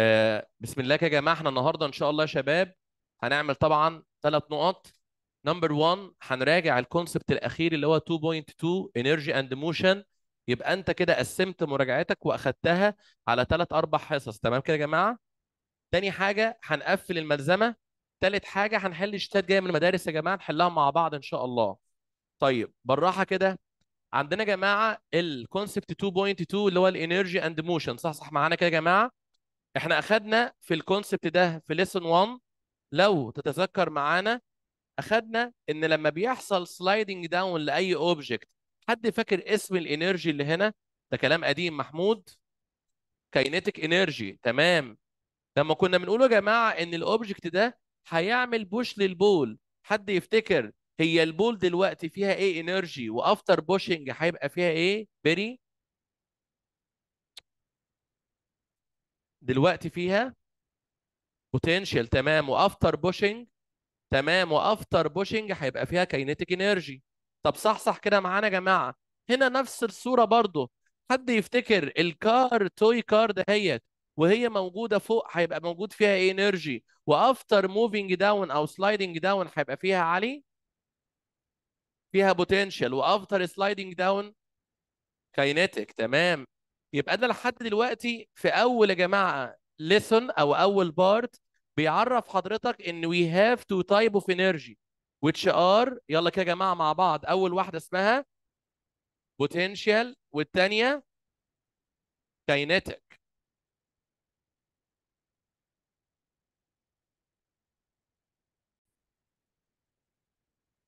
آه، بسم الله يا جماعه احنا النهارده ان شاء الله يا شباب هنعمل طبعا ثلاث نقط نمبر 1 هنراجع الكونسبت الاخير اللي هو 2.2 انرجي اند موشن يبقى انت كده قسمت مراجعتك واخدتها على ثلاث اربع حصص تمام كده يا جماعه تاني حاجه هنقفل الملزمه ثالث حاجه هنحل شتات جايه من المدارس يا جماعه نحلها مع بعض ان شاء الله طيب بالراحه كده عندنا يا جماعه الكونسبت 2.2 اللي هو الانرجي اند موشن صح صح معانا كده يا جماعه احنا اخدنا في الكونسبت ده في ليسون 1 لو تتذكر معانا اخدنا ان لما بيحصل سلايدنج داون لاي اوبجكت حد فاكر اسم الانرجي اللي هنا ده كلام قديم محمود كاينتيك انرجي تمام لما كنا بنقول يا جماعه ان الاوبجكت ده هيعمل بوش للبول حد يفتكر هي البول دلوقتي فيها ايه انرجي وافتر بوشنج هيبقى فيها ايه بري دلوقتي فيها بوتنشال تمام وافتر بوشنج تمام وافتر بوشنج هيبقى فيها كاينيتيك انرجي طب صحصح كده معانا يا جماعه هنا نفس الصوره برضو حد يفتكر الكار توي كار دهيت وهي موجوده فوق هيبقى موجود فيها ايه انرجي وافتر موفينج داون او سلايدنج داون هيبقى فيها علي فيها بوتنشال وافتر سلايدنج داون كاينيتيك تمام يبقى انا لحد دلوقتي في اول يا جماعه ليسون او اول بارت بيعرف حضرتك ان وي هاف تو تايب اوف انرجي which ار يلا كده يا جماعه مع بعض اول واحده اسمها بوتنشال والثانيه كاينتك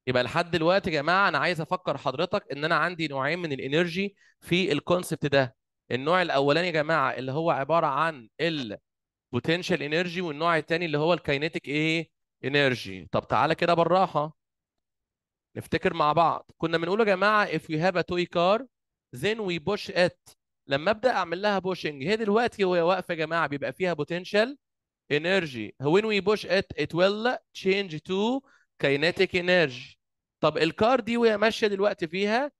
يبقى لحد دلوقتي يا جماعه انا عايز افكر حضرتك ان انا عندي نوعين من الانرجي في الكونسبت ده النوع الاولاني يا جماعه اللي هو عباره عن البوتنشال انرجي والنوع الثاني اللي هو الكاينيتيك ايه انرجي طب تعالى كده بالراحه نفتكر مع بعض كنا بنقول يا جماعه if we have a toy car then we push it لما ابدا اعمل لها بوشنج هي دلوقتي وهي واقفه يا جماعه بيبقى فيها بوتنشال انرجي when we push it it will change to kinetic energy طب الكار دي وهي ماشيه دلوقتي فيها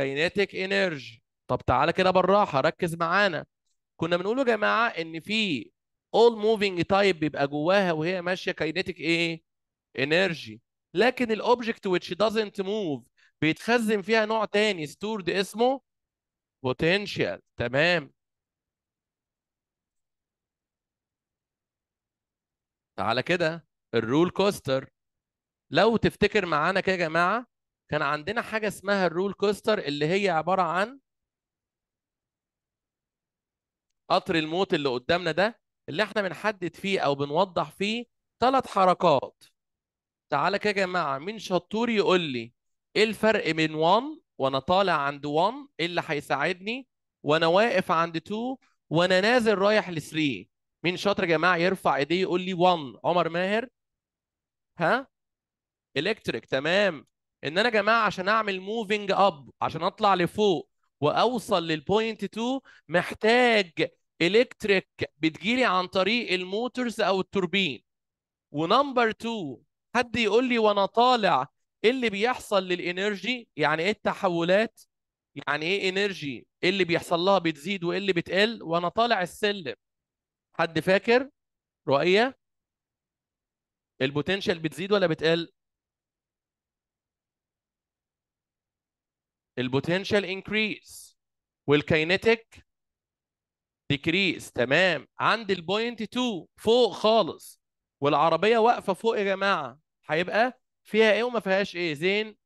kinetic energy طب تعالى كده بالراحه ركز معانا كنا بنقول يا جماعه ان في all moving type بيبقى جواها وهي ماشيه كاينتيك ايه انرجي لكن الاوبجكت which doesn't move بيتخزن فيها نوع تاني ستورد اسمه بوتنشال تمام تعالى كده الرول كوستر لو تفتكر معانا كده يا جماعه كان عندنا حاجه اسمها الرول كوستر اللي هي عباره عن قطر الموت اللي قدامنا ده اللي احنا بنحدد فيه او بنوضح فيه ثلاث حركات تعالى كده يا جماعه مين شطور يقول لي ايه الفرق بين 1 وانا طالع عند 1 ايه اللي هيساعدني وانا واقف عند 2 وانا نازل رايح ل 3 مين شاطر يا جماعه يرفع ايديه يقول لي 1 عمر ماهر ها الكتريك تمام ان انا يا جماعه عشان اعمل موفينج اب عشان اطلع لفوق واوصل للبوينت 2 محتاج الكتريك بتجيلي عن طريق الموتورز او التوربين ونمبر 2 حد يقول لي وانا طالع ايه اللي بيحصل للانرجي يعني ايه التحولات يعني ايه انرجي ايه اللي بيحصل لها بتزيد وايه اللي بتقل وانا طالع السلم حد فاكر رؤيه البوتنشال بتزيد ولا بتقل البوتنشال انكريس والكاينتيك ديكريس تمام عند البوينت 2 فوق خالص والعربيه واقفه فوق يا جماعه هيبقى فيها ايه وما فيهاش ايه زين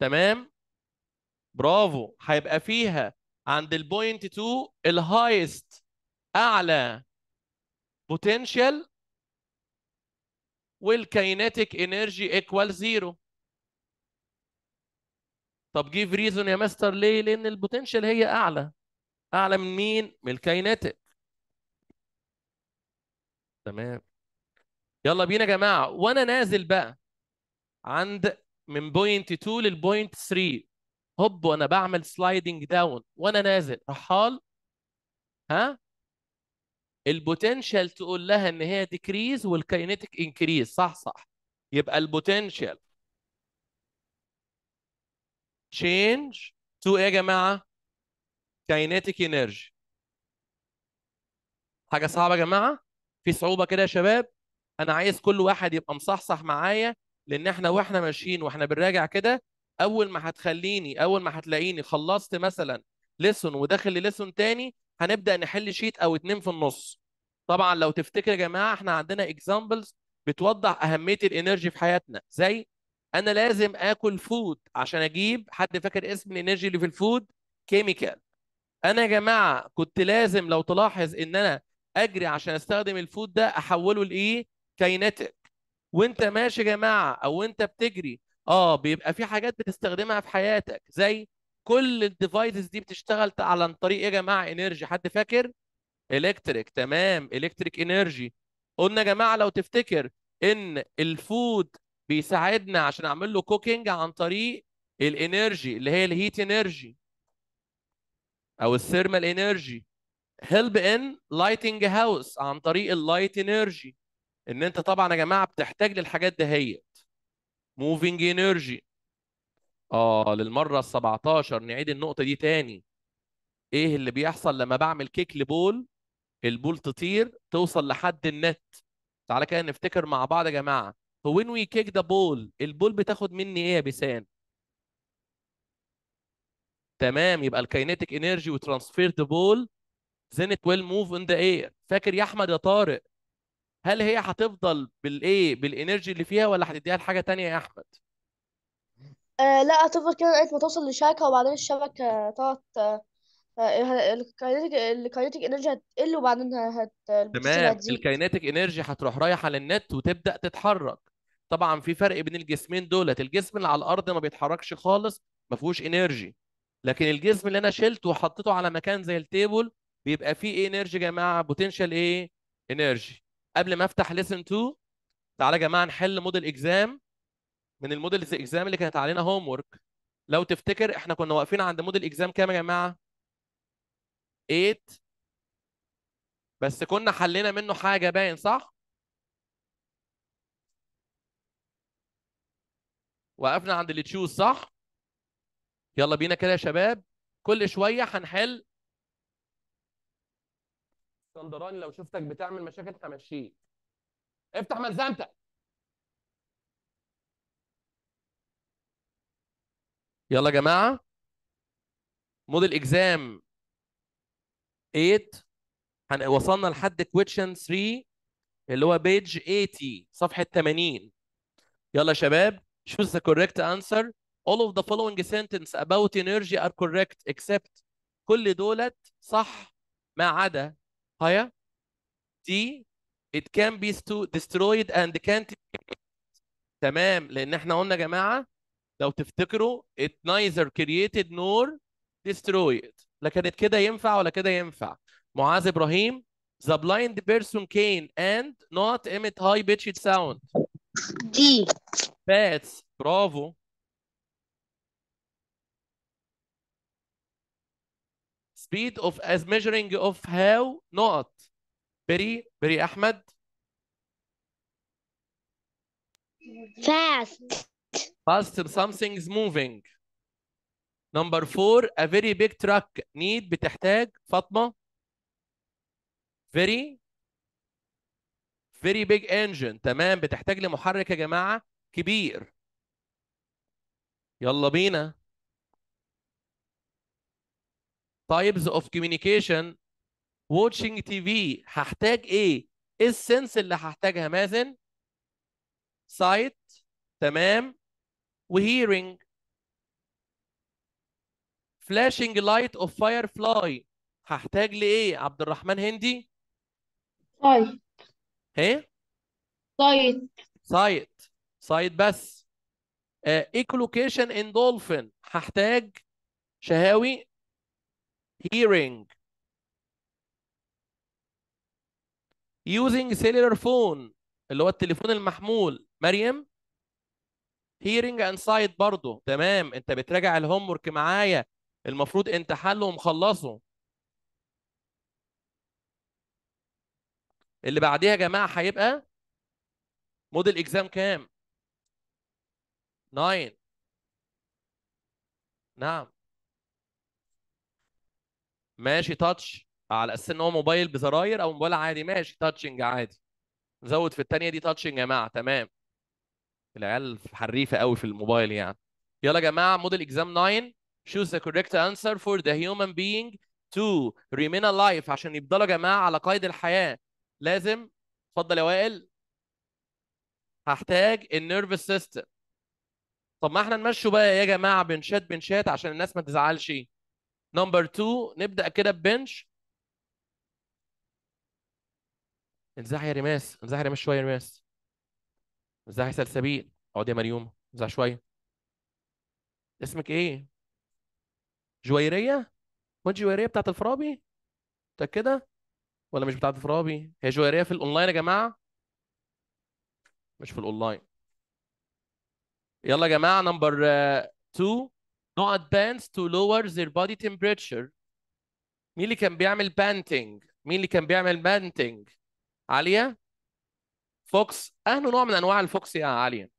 تمام برافو هيبقى فيها عند البوينت 2 الهايست اعلى بوتنشال والكينيتيك انرجي ايكوال زيرو طب جيف ريزون يا ماستر ليه؟ لان البوتنشال هي اعلى اعلى من مين؟ من الكايناتيك تمام يلا بينا يا جماعه وانا نازل بقى عند من بوينت 2 للبوينت 3 هوب وانا بعمل سلايدنج داون وانا نازل رحال ها البوتنشال تقول لها ان هي ديكريز والكاينتيك انكريز صح صح يبقى البوتنشال change to ايه يا جماعه؟ kinetic energy حاجه صعبه يا جماعه؟ في صعوبه كده يا شباب؟ انا عايز كل واحد يبقى مصحصح معايا لان احنا واحنا ماشيين واحنا بنراجع كده اول ما هتخليني اول ما هتلاقيني خلصت مثلا ليسون وداخل لليسون تاني هنبدا نحل شيت او اتنين في النص طبعا لو تفتكر يا جماعه احنا عندنا اكزامبلز بتوضح اهميه الانرجي في حياتنا زي انا لازم اكل فود عشان اجيب حد فاكر اسم الانرجي اللي في الفود كيميكال انا يا جماعه كنت لازم لو تلاحظ ان انا اجري عشان استخدم الفود ده احوله لايه كاينتك وانت ماشي يا جماعه او انت بتجري اه بيبقى في حاجات بتستخدمها في حياتك زي كل الديفايسز دي بتشتغل عن طريق ايه يا جماعه انرجي حد فاكر الكتريك تمام الكتريك انرجي قلنا يا جماعه لو تفتكر ان الفود بيساعدنا عشان اعمل له كوكينج عن طريق الانرجي اللي هي الهيت انرجي او الثيرمال انرجي هيلب ان لايتنج هاوس عن طريق اللايت انرجي ان انت طبعا يا جماعه بتحتاج للحاجات دهيت موفينج انرجي اه للمره ال 17 نعيد النقطه دي تاني ايه اللي بيحصل لما بعمل كيك لبول البول تطير توصل لحد النت تعالى كده نفتكر مع بعض يا جماعه فوين وي كيك ذا بول البول بتاخد مني ايه يا بيسان؟ تمام يبقى الكاينيتيك انرجي وترانسفير ذا بول then it will move in the air فاكر يا احمد يا طارق هل هي هتفضل بالايه بالانرجي اللي فيها ولا هتديها لحاجه ثانيه يا احمد؟ آه لا هتفضل كده لغايه ما توصل للشبكه وبعدين الشبكه تقعد الكاينيتيك الكاينيتيك انرجي هتقل وبعدين هت تمام الكاينيتيك انرجي هتروح رايحه للنت وتبدا تتحرك طبعا في فرق بين الجسمين دولت الجسم اللي على الارض ما بيتحركش خالص ما فيهوش انرجي لكن الجسم اللي انا شلته وحطيته على مكان زي التيبل بيبقى فيه ايه انرجي يا جماعه بوتنشال ايه انرجي قبل ما افتح ليسن 2 تعالى يا جماعه نحل موديل اكزام من الموديل اكزام اللي كانت علينا هوم ورك لو تفتكر احنا كنا واقفين عند موديل اكزام كام يا جماعه 8 بس كنا حلينا منه حاجه باين صح وقفنا عند اللي تشوز صح يلا بينا كده يا شباب كل شويه هنحل اسكندراني لو شفتك بتعمل مشاكل همشيك افتح ملزمتك يلا يا جماعه موديل اكزام 8 وصلنا لحد كويشن 3 اللي هو بيج 80 صفحه 80 يلا يا شباب choose the correct answer all of the following sentence about energy are correct except كل دولت صح ما عدا هيا D. it can be destroyed and can't تمام لان احنا قلنا جماعة لو تفتكروا it neither created nor destroyed لا كانت كده ينفع ولا كده ينفع معاذ ابراهيم the blind person came and not emit high pitched sound D. Pets, برافو speed of as measuring of how نقط بري بري احمد fast faster something is moving number four a very big truck need بتحتاج فاطمه very very big engine تمام بتحتاج لمحرك يا جماعه كبير يلا بينا types of communication watching TV هحتاج ايه؟ ايه السنس اللي هحتاجها مازن؟ sight تمام hearing flashing light of firefly هحتاج لايه عبد الرحمن هندي؟ sight ايه؟ sight sight سايد بس ايكولوكيشن ان دولفين هحتاج شهاوي hearing using cellular phone اللي هو التليفون المحمول مريم hearing and sight برضه تمام انت بتراجع الهوم ورك معايا المفروض انت حله ومخلصه اللي بعديها يا جماعه هيبقى موديل اكزام كام ناين نعم ماشي تاتش على اساس ان هو موبايل بزراير او موبايل عادي ماشي تاتشنج عادي نزود في الثانيه دي تاتشنج يا جماعه تمام العيال حريفه قوي في الموبايل يعني يلا يا جماعه موديل اكزام 9 choose the correct answer for the human being to remain alive عشان يفضلوا يا جماعه على قيد الحياه لازم اتفضل يا وائل هحتاج النيرفس سيستم طب ما احنا نمشوا بقى يا جماعه بنشات بنشات عشان الناس ما تزعلش نمبر 2 نبدا كده ببنش انزاح يا رماس انزاح يا رماس شويه يا رماس انزاح يا سلسبيل اقعد يا مريوم انزاح شويه اسمك ايه جويريه ما جويريه بتاعت الفرابي متاكده ولا مش بتاعت الفرابي هي جويريه في الاونلاين يا جماعه مش في الاونلاين يلا يا جماعه نمبر 2 آه، no advance to lower their body temperature مين اللي كان بيعمل بانتنج مين اللي كان بيعمل بانتنج عاليه فوكس انه نوع من انواع الفوكس يا عاليه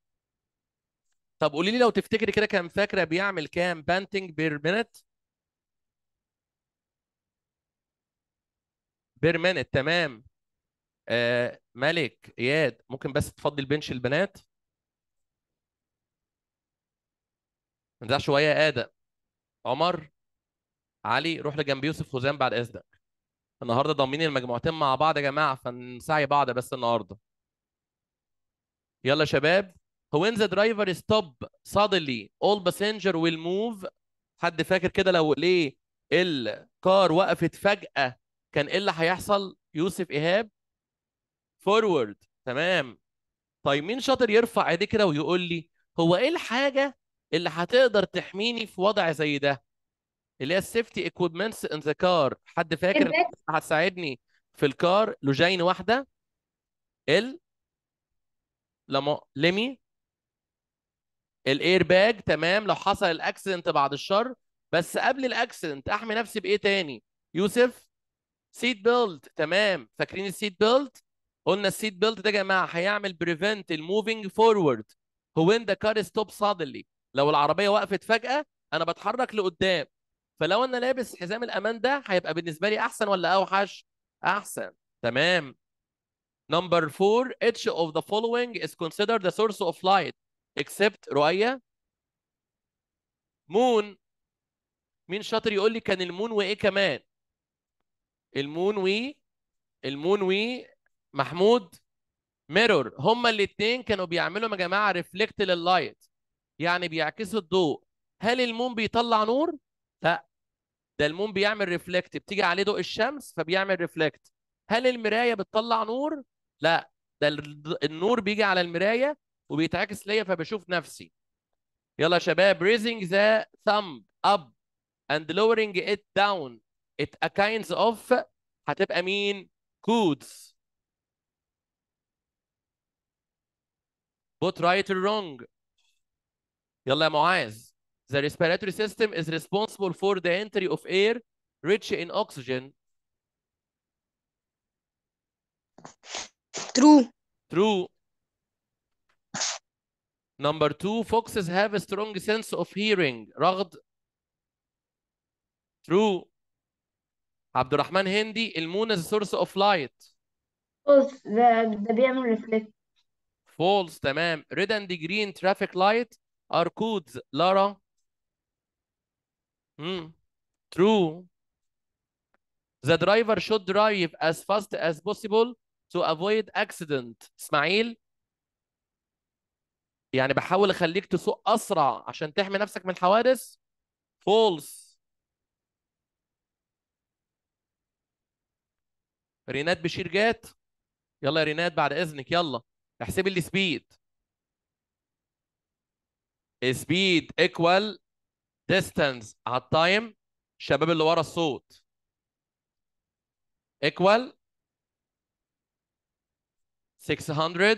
طب قولي لي لو تفتكري كده كان فاكره بيعمل كام بانتنج بير مينت بير مينت تمام آه ملك اياد ممكن بس تفضي البنش البنات نزاع شويه ادم عمر علي روح لجنب يوسف وزام بعد اذنك النهارده ضامنين المجموعتين مع بعض يا جماعه فنسعي بعض بس النهارده يلا شباب when the driver stop suddenly all passenger will move حد فاكر كده لو ليه الكار وقفت فجأة كان ايه اللي هيحصل يوسف ايهاب فورورد تمام طيب مين شاطر يرفع ايديه كده ويقول لي هو ايه الحاجة اللي هتقدر تحميني في وضع زي ده اللي هي السيفتي اكويبمنتس ان ذا كار حد فاكر هتساعدني في الكار لوجين واحده ال لما ليمي الاير باج تمام لو حصل الاكسيدنت بعد الشر بس قبل الاكسيدنت احمي نفسي بايه تاني يوسف سيت بيلد تمام فاكرين السيت بيلد قلنا السيت بيلد ده يا جماعه هيعمل بريفنت الموفينج فورورد هو ان ذا كار ستوب سادلي لو العربيه وقفت فجاه انا بتحرك لقدام فلو انا لابس حزام الامان ده هيبقى بالنسبه لي احسن ولا اوحش احسن تمام نمبر 4 each of the following is considered the source of light except رؤيه مون مين شاطر يقول لي كان المون وايه كمان المون و المون و محمود ميرور هما الاثنين كانوا بيعملوا يا جماعه ريفلكت لللايت يعني بيعكسوا الضوء هل المون بيطلع نور؟ لا ده المون بيعمل ريفلكت بتيجي عليه ضوء الشمس فبيعمل ريفلكت هل المرايه بتطلع نور؟ لا ده النور بيجي على المرايه وبيتعكس ليا فبشوف نفسي يلا يا شباب raising the thumb up and lowering it down it a kinds of هتبقى مين codes both right or wrong يلا يا معاذ The respiratory system is responsible for the entry of air rich in oxygen. True. True. Number two, foxes have a strong sense of hearing. رغد. True. عبد الرحمن the moon is a source of light. False. the beam reflects. False. تمام. Red and green traffic light are codes لارا مم. Hmm. true the driver should drive as fast as possible to avoid accident اسماعيل يعني بحاول اخليك تسوق اسرع عشان تحمي نفسك من الحوادث false رينات بشير جات يلا يا رينات بعد اذنك يلا احسبي لي سبيد speed equal distance على التايم الشباب اللي ورا الصوت equal 600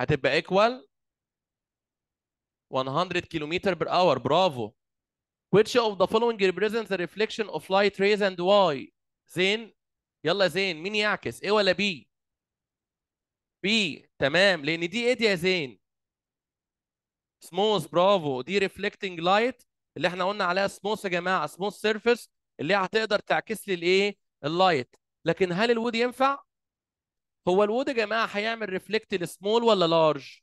هتبقى equal 100 كيلومتر بير اور برافو which of the following represents the reflection of light rays and why زين يلا زين مين يعكس ايه ولا بي بي تمام لان دي ايه دي يا زين سموث برافو دي ريفلكتنج لايت اللي احنا قلنا عليها سموث يا جماعه سموث سيرفيس اللي هتقدر تعكس لي الايه اللايت لكن هل الود ينفع هو الود يا جماعه هيعمل ريفلكت لسمول ولا لارج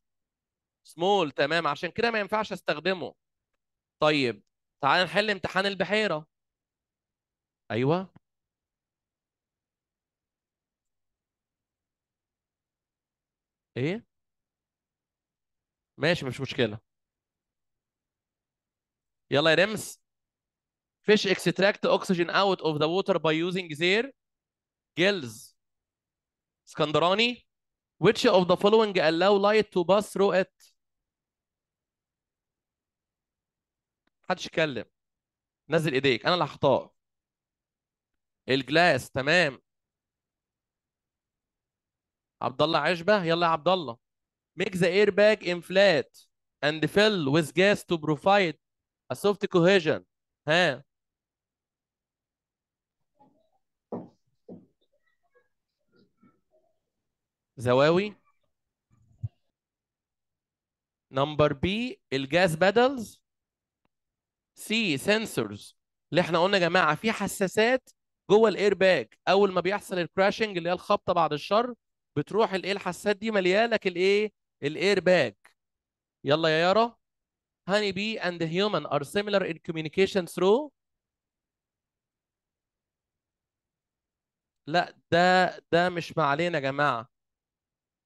سمول تمام عشان كده ما ينفعش استخدمه طيب تعال نحل امتحان البحيره ايوه ايه ماشي مش مشكله يلا يا رمس fish extract oxygen out of the water by using their gills اسكندراني which of the following allow light to pass through it محدش يتكلم نزل ايديك انا اللي هحطاه الجلاس تمام عبد الله عشبه يلا يا عبد الله make the airbag inflate and fill with gas to provide السوفت كوهيجن ها زواوي نمبر بي الجاز بدلز سي سنسورز اللي احنا قلنا يا جماعه في حساسات جوه الاير باج اول ما بيحصل الكراشنج اللي هي الخبطه بعد الشر بتروح الايه الحساسات دي لك الايه الاير باج يلا يا يارا honeybee and the human are similar in communication through لا ده ده مش مع علينا يا جماعه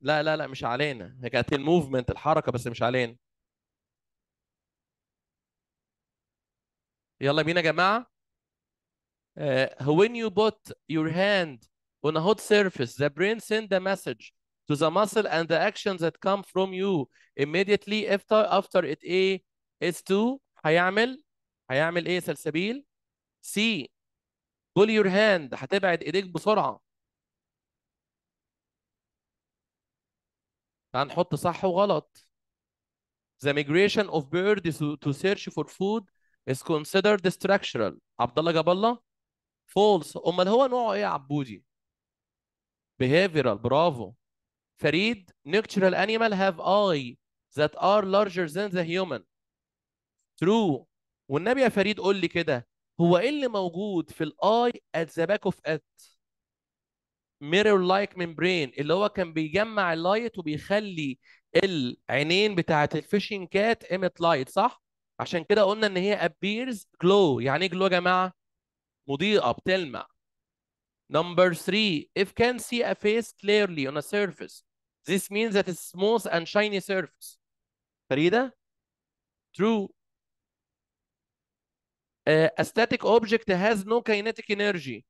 لا لا لا مش علينا هي كانت الموفمنت الحركه بس مش علينا يلا بينا يا جماعه uh, when you put your hand on a hot surface the brain send a message to the muscle and the actions that come from you immediately after after it a eh, S2 هيعمل هيعمل ايه سلسبيل C pull your hand هتبعد ايديك بسرعه هنحط صح وغلط The migration of birds to search for food is considered structural عبد الله جاب الله false امال هو نوعه ايه يا عبودي behavioral برافو فريد natural animal have eye that are larger than the human ترو والنبي يا فريد قول لي كده هو ايه اللي موجود في الاي ات ذا باك اوف ات ميرور لايك ميمبرين اللي هو كان بيجمع اللايت وبيخلي العينين بتاعه الفيشنج كات ايمت لايت صح عشان كده قلنا ان هي appears glow يعني ايه جلو يا جماعه مضيئه بتلمع نمبر 3 if can see a face clearly on a surface, this means that it's smooth and shiny surface. فريدة? True. a static object has no kinetic energy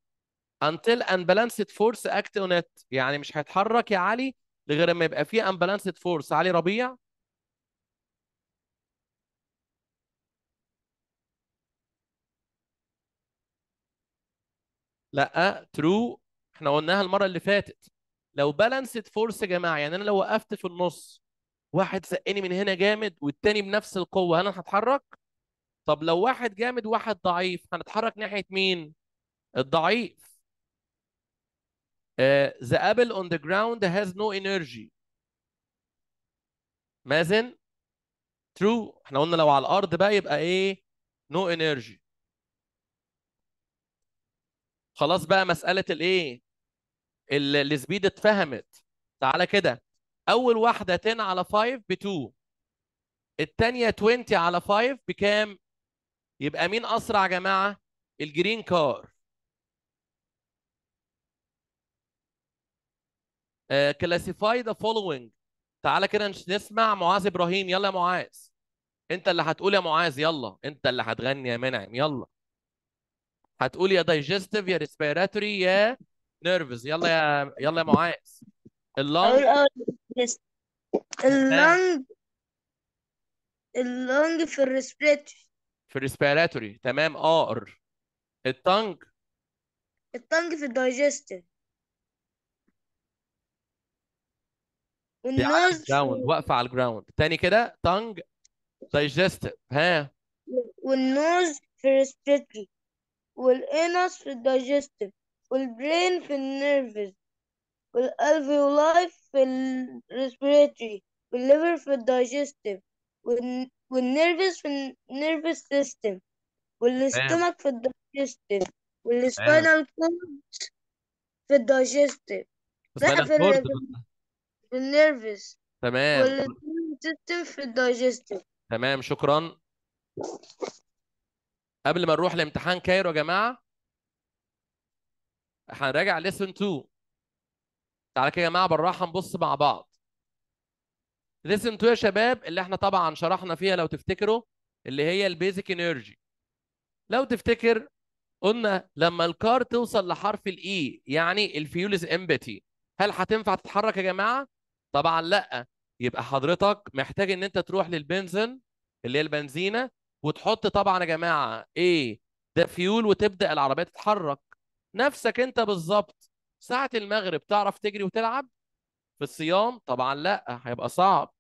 until unbalanced force act on it يعني مش هيتحرك يا علي لغير ما يبقى فيه unbalanced force علي ربيع لا true احنا قلناها المره اللي فاتت لو بالانسد فورس يا جماعه يعني انا لو وقفت في النص واحد سقني من هنا جامد والتاني بنفس القوه هل انا هتحرك طب لو واحد جامد وواحد ضعيف هنتحرك ناحيه مين؟ الضعيف. Uh, the apple on the ground has no energy. مازن true احنا قلنا لو على الارض بقى يبقى ايه؟ no energy. خلاص بقى مساله الايه؟ السبيد اتفهمت. تعالى كده اول واحده 10 على 5 ب 2 الثانيه 20 على 5 بكام؟ يبقى مين اسرع يا جماعه الجرين كار كلاسيفاي ذا فولوينج تعالى كده نسمع معاذ ابراهيم يلا يا معاذ انت اللي هتقول يا معاذ يلا انت اللي هتغني يا منعم يلا هتقول يا دايجستيف يا ريسبيراتوري يا نيرفز يلا يا يلا يا معاذ اللونج اللونج اللونج في الريسبيراتوري في الريسبيراتوري تمام ار التانج التانج في الدايجستيف والنوز جراوند واقفه على الجراوند تاني كده تانج دايجستيف ها والنوز في الريسبيراتوري والانس في الدايجستيف والبرين في النيرفز والالفيولاي في الريسبيراتوري والليفر في الدايجستيف والنيرفس في النيرفس سيستم والاستمك في الدايجستيف والسبينال كورد في الدايجستيف لا في في النيرفس تمام والستمك سيستم في الدايجستيف تمام شكرا قبل ما نروح لامتحان كايرو يا جماعه هنراجع ليسون 2 تعالى كده يا جماعه بالراحه نبص مع بعض ليسن تو يا شباب اللي احنا طبعا شرحنا فيها لو تفتكروا اللي هي البيزك انرجي لو تفتكر قلنا لما الكار توصل لحرف الاي e، يعني الفيولز امبتي هل هتنفع تتحرك يا جماعه طبعا لا يبقى حضرتك محتاج ان انت تروح للبنزين اللي هي البنزينه وتحط طبعا يا جماعه ايه ده فيول وتبدا العربيه تتحرك نفسك انت بالظبط ساعه المغرب تعرف تجري وتلعب في الصيام طبعا لا هيبقى صعب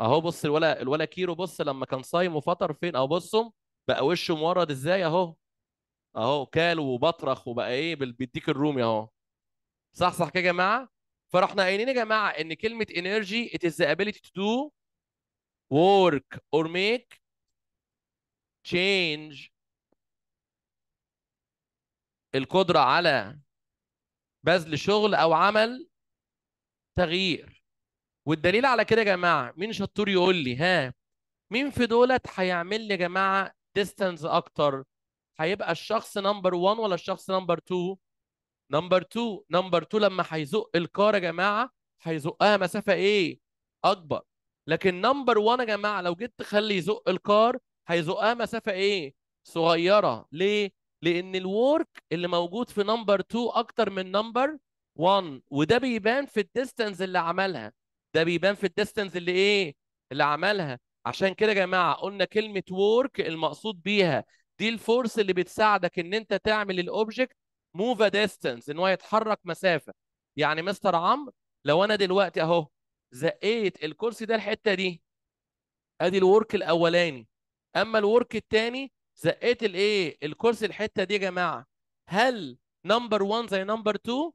اهو بص الولا الولا كيرو بص لما كان صايم وفطر فين اهو بصهم بقى وشه مورد ازاي اهو اهو كال وبطرخ وبقى ايه بيديك الرومي اهو صح صح كده يا جماعه فرحنا قايلين يا جماعه ان كلمه انرجي ات از the ability تو ورك اور ميك تشينج القدره على بذل شغل او عمل تغيير والدليل على كده يا جماعه مين شطور يقول لي ها مين في دولت هيعمل لي يا جماعه ديستانس اكتر هيبقى الشخص نمبر 1 ولا الشخص نمبر 2 نمبر 2 نمبر 2 لما هيزق الكار يا جماعه هيزقها مسافه ايه اكبر لكن نمبر 1 يا جماعه لو جيت تخلي يزق الكار هيزقها مسافه ايه صغيره ليه لان الورك اللي موجود في نمبر 2 اكتر من نمبر 1 وده بيبان في الديستنس اللي عملها ده بيبان في الديستنس اللي ايه اللي عملها عشان كده يا جماعه قلنا كلمه وورك المقصود بيها دي الفورس اللي بتساعدك ان انت تعمل الاوبجكت موف ا ديستنس ان هو يتحرك مسافه يعني مستر عمرو لو انا دلوقتي اهو زقيت الكرسي ده الحته دي ادي الورك الاولاني اما الورك الثاني زقيت الايه الكرسي الحته دي يا جماعه هل نمبر 1 زي نمبر 2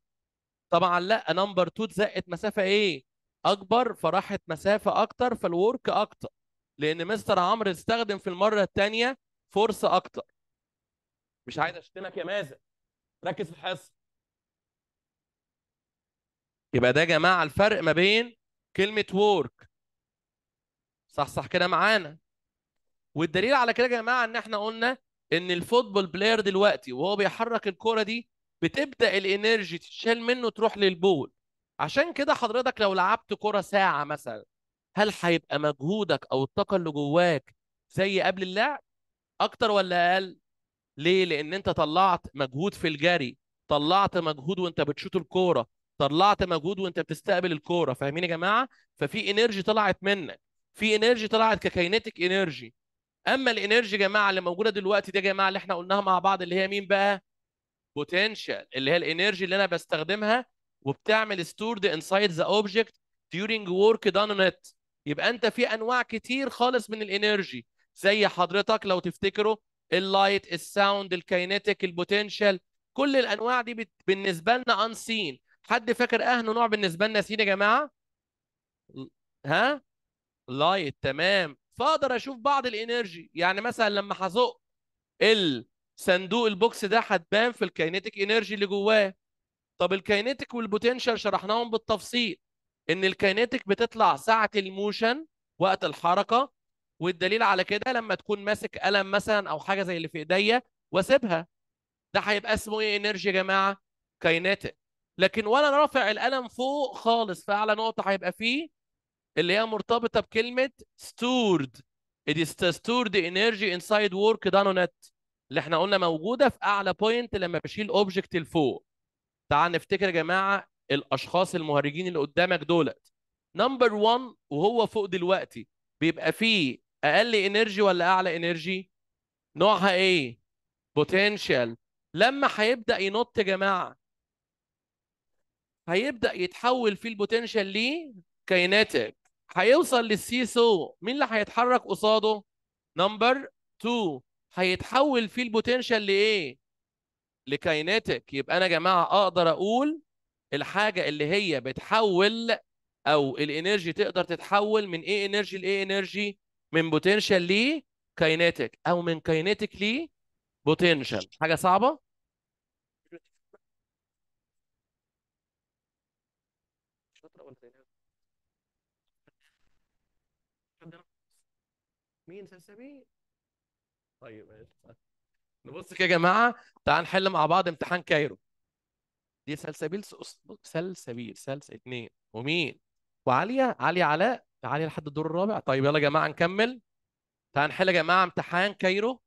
طبعا لا نمبر 2 اتزقت مسافه ايه اكبر فراحت مسافه اكتر فالورك اكتر لان مستر عمرو استخدم في المره الثانيه فرصه اكتر مش عايز اشتمك يا مازن ركز في الحصه يبقى ده يا جماعه الفرق ما بين كلمه وورك صح صح كده معانا والدليل على كده يا جماعه ان احنا قلنا ان الفوتبول بلاير دلوقتي وهو بيحرك الكره دي بتبدا الانرجي تتشال منه تروح للبول عشان كده حضرتك لو لعبت كرة ساعة مثلا هل هيبقى مجهودك او الطاقة اللي جواك زي قبل اللعب اكتر ولا اقل ليه لان انت طلعت مجهود في الجري طلعت مجهود وانت بتشوط الكورة طلعت مجهود وانت بتستقبل الكورة فاهمين يا جماعة ففي انرجي طلعت منك في انرجي طلعت ككينيتك انرجي اما الانرجي يا جماعه اللي موجوده دلوقتي دي يا جماعه اللي احنا قلناها مع بعض اللي هي مين بقى potential اللي هي الانرجي اللي انا بستخدمها وبتعمل stored انسايد ذا object during work done on it يبقى انت في انواع كتير خالص من الانرجي زي حضرتك لو تفتكروا اللايت الساوند الكاينتيك البوتنشال كل الانواع دي بالنسبه لنا انسين حد فاكر اهنو نوع بالنسبه لنا سين يا جماعه ها لايت تمام فاقدر اشوف بعض الانرجي يعني مثلا لما هزق ال صندوق البوكس ده هتبان في الكاينيتيك انرجي اللي جواه طب الكاينيتيك والبوتنشال شرحناهم بالتفصيل ان الكاينيتيك بتطلع ساعه الموشن وقت الحركه والدليل على كده لما تكون ماسك قلم مثلا او حاجه زي اللي في ايديا واسيبها ده هيبقى اسمه ايه انرجي يا جماعه كاينيتيك لكن وانا رافع القلم فوق خالص في اعلى نقطه هيبقى فيه اللي هي مرتبطه بكلمه ستورد ات is the stored energy inside work اللي احنا قلنا موجوده في اعلى بوينت لما بشيل اوبجكت لفوق تعال نفتكر يا جماعه الاشخاص المهرجين اللي قدامك دولت نمبر 1 وهو فوق دلوقتي بيبقى فيه اقل انرجي ولا اعلى انرجي نوعها ايه بوتنشال لما هيبدا ينط يا جماعه هيبدا يتحول في البوتنشال ليه كايناتيك هيوصل سو مين اللي هيتحرك قصاده نمبر 2 هيتحول فيه البوتنشال لايه؟ لكاينتك يبقى انا يا جماعه اقدر اقول الحاجه اللي هي بتحول او الانرجي تقدر تتحول من ايه انرجي لايه انرجي من بوتنشال ليه كاينتك او من كاينتك ليه بوتنشال حاجه صعبه مين سلسبيل طيب نبص كده يا جماعه تعال نحل مع بعض امتحان كايرو دي سلسبيل سلسبيل سلس اثنين ومين وعاليه علي علاء تعالي لحد الدور الرابع طيب يلا يا جماعه نكمل تعال نحل يا جماعه امتحان كايرو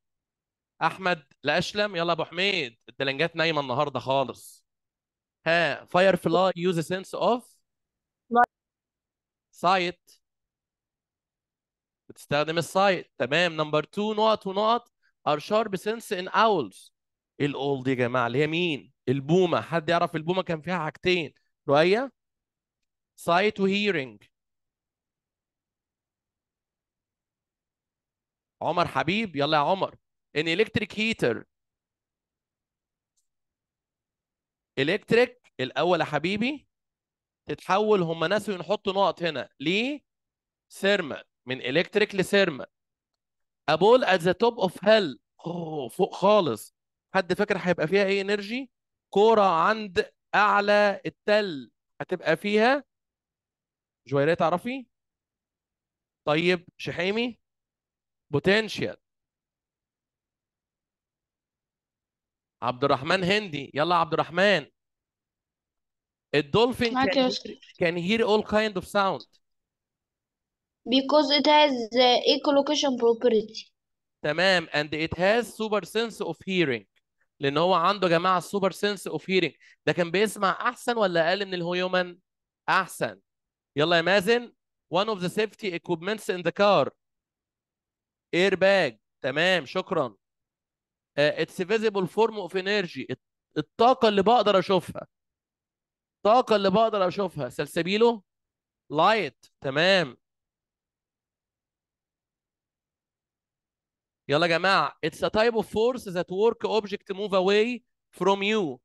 احمد لاشلم يلا ابو حميد الدلنجات نايمه النهارده خالص ها فاير فلاي يوز سنس اوف سايت بتستخدم السايت تمام نمبر 2 نقط ونقط ار شارب سنس ان اولز الاول دي يا جماعه اللي هي مين البومه حد يعرف البومه كان فيها حاجتين رؤيه سايت وهيرنج عمر حبيب يلا يا عمر ان الكتريك هيتر الكتريك الاول يا حبيبي تتحول هم نسوا ينحطوا نقط هنا ليه ثيرمال من الكتريك لسيرما ابول ات ذا توب اوف هيل فوق خالص حد فاكر هيبقى فيها ايه انرجي كوره عند اعلى التل هتبقى فيها جويريه تعرفي طيب شحيمي بوتنشال عبد الرحمن هندي يلا عبد الرحمن الدولفين كان هير اول كايند اوف ساوند because it has the echolocation property تمام and it has super sense of hearing لان هو عنده يا جماعه super sense of hearing ده كان بيسمع احسن ولا اقل من الهيومن احسن يلا يا مازن one of the safety equipments in the car airbag تمام شكرا uh, it's visible form of energy الطاقه اللي بقدر اشوفها الطاقه اللي بقدر اشوفها سلسبيله لايت تمام يلا يا جماعه اتس ا تايب اوف فورس ذات ورك اوبجكت موف اواي فروم يو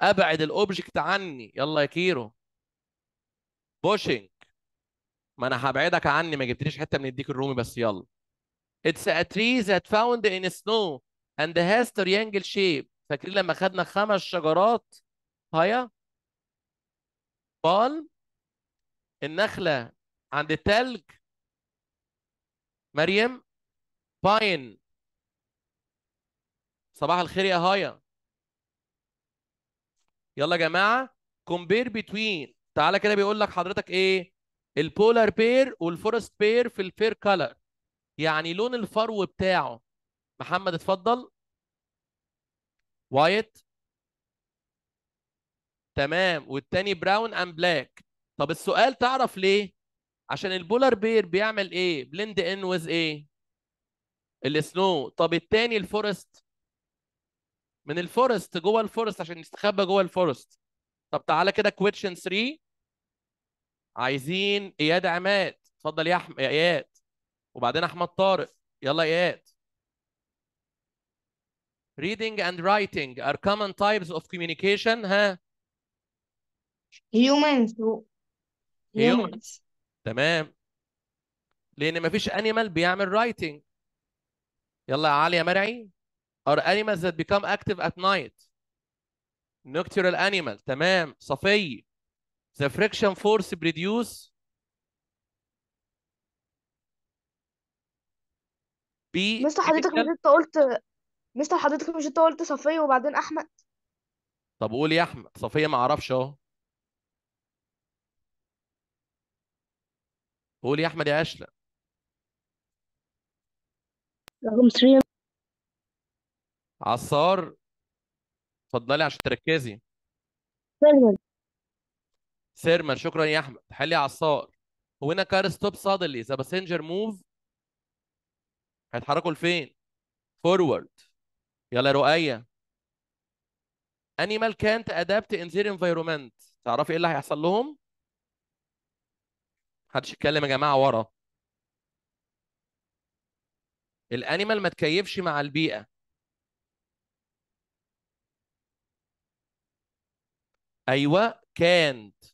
ابعد الاوبجكت عني يلا يا كيرو بوشنج ما انا هبعدك عني ما جبتليش حته من الديك الرومي بس يلا اتس ا تري ذات فاوند ان سنو اند has triangle شيب فاكرين لما خدنا خمس شجرات هيا بالم النخلة عند التلج مريم باين صباح الخير يا هايا يلا يا جماعه كومبير بتوين تعالى كده بيقول لك حضرتك ايه البولار بير والفورست بير في الفير كلر يعني لون الفرو بتاعه محمد اتفضل وايت تمام والتاني براون اند بلاك طب السؤال تعرف ليه عشان البولار بير بيعمل ايه بلند ان ويز ايه السنو طب التاني الفورست من الفورست جوه الفورست عشان نستخبى جوه الفورست طب تعالى كده كويتشن 3 عايزين اياد عماد اتفضل يا احمد يا اياد وبعدين احمد طارق يلا يا اياد reading and writing are common types of communication ها humans humans تمام لان مفيش انيمال بيعمل writing يلا يا علي يا مرعي are animals that become active at night nocturnal animal تمام صفي the friction force produce بي مستر حضرتك مش انت قلت مستر حضرتك مش انت قلت صفية وبعدين احمد طب قول يا احمد صفية ما اعرفش اهو قول يا احمد يا اشلى رقم 3 عصار اتفضلي عشان تركزي سيرمان سيرمان شكرا يا احمد حلي عصار وين كار ستوب صادلي ذا باسنجر موف هيتحركوا لفين؟ فورورد يلا يا رؤية انيمال كانت ادابت ان ذير انفايرومنت تعرفي ايه اللي هيحصل لهم؟ محدش يتكلم يا جماعة ورا الانيمال ما تكيفش مع البيئه ايوه كانت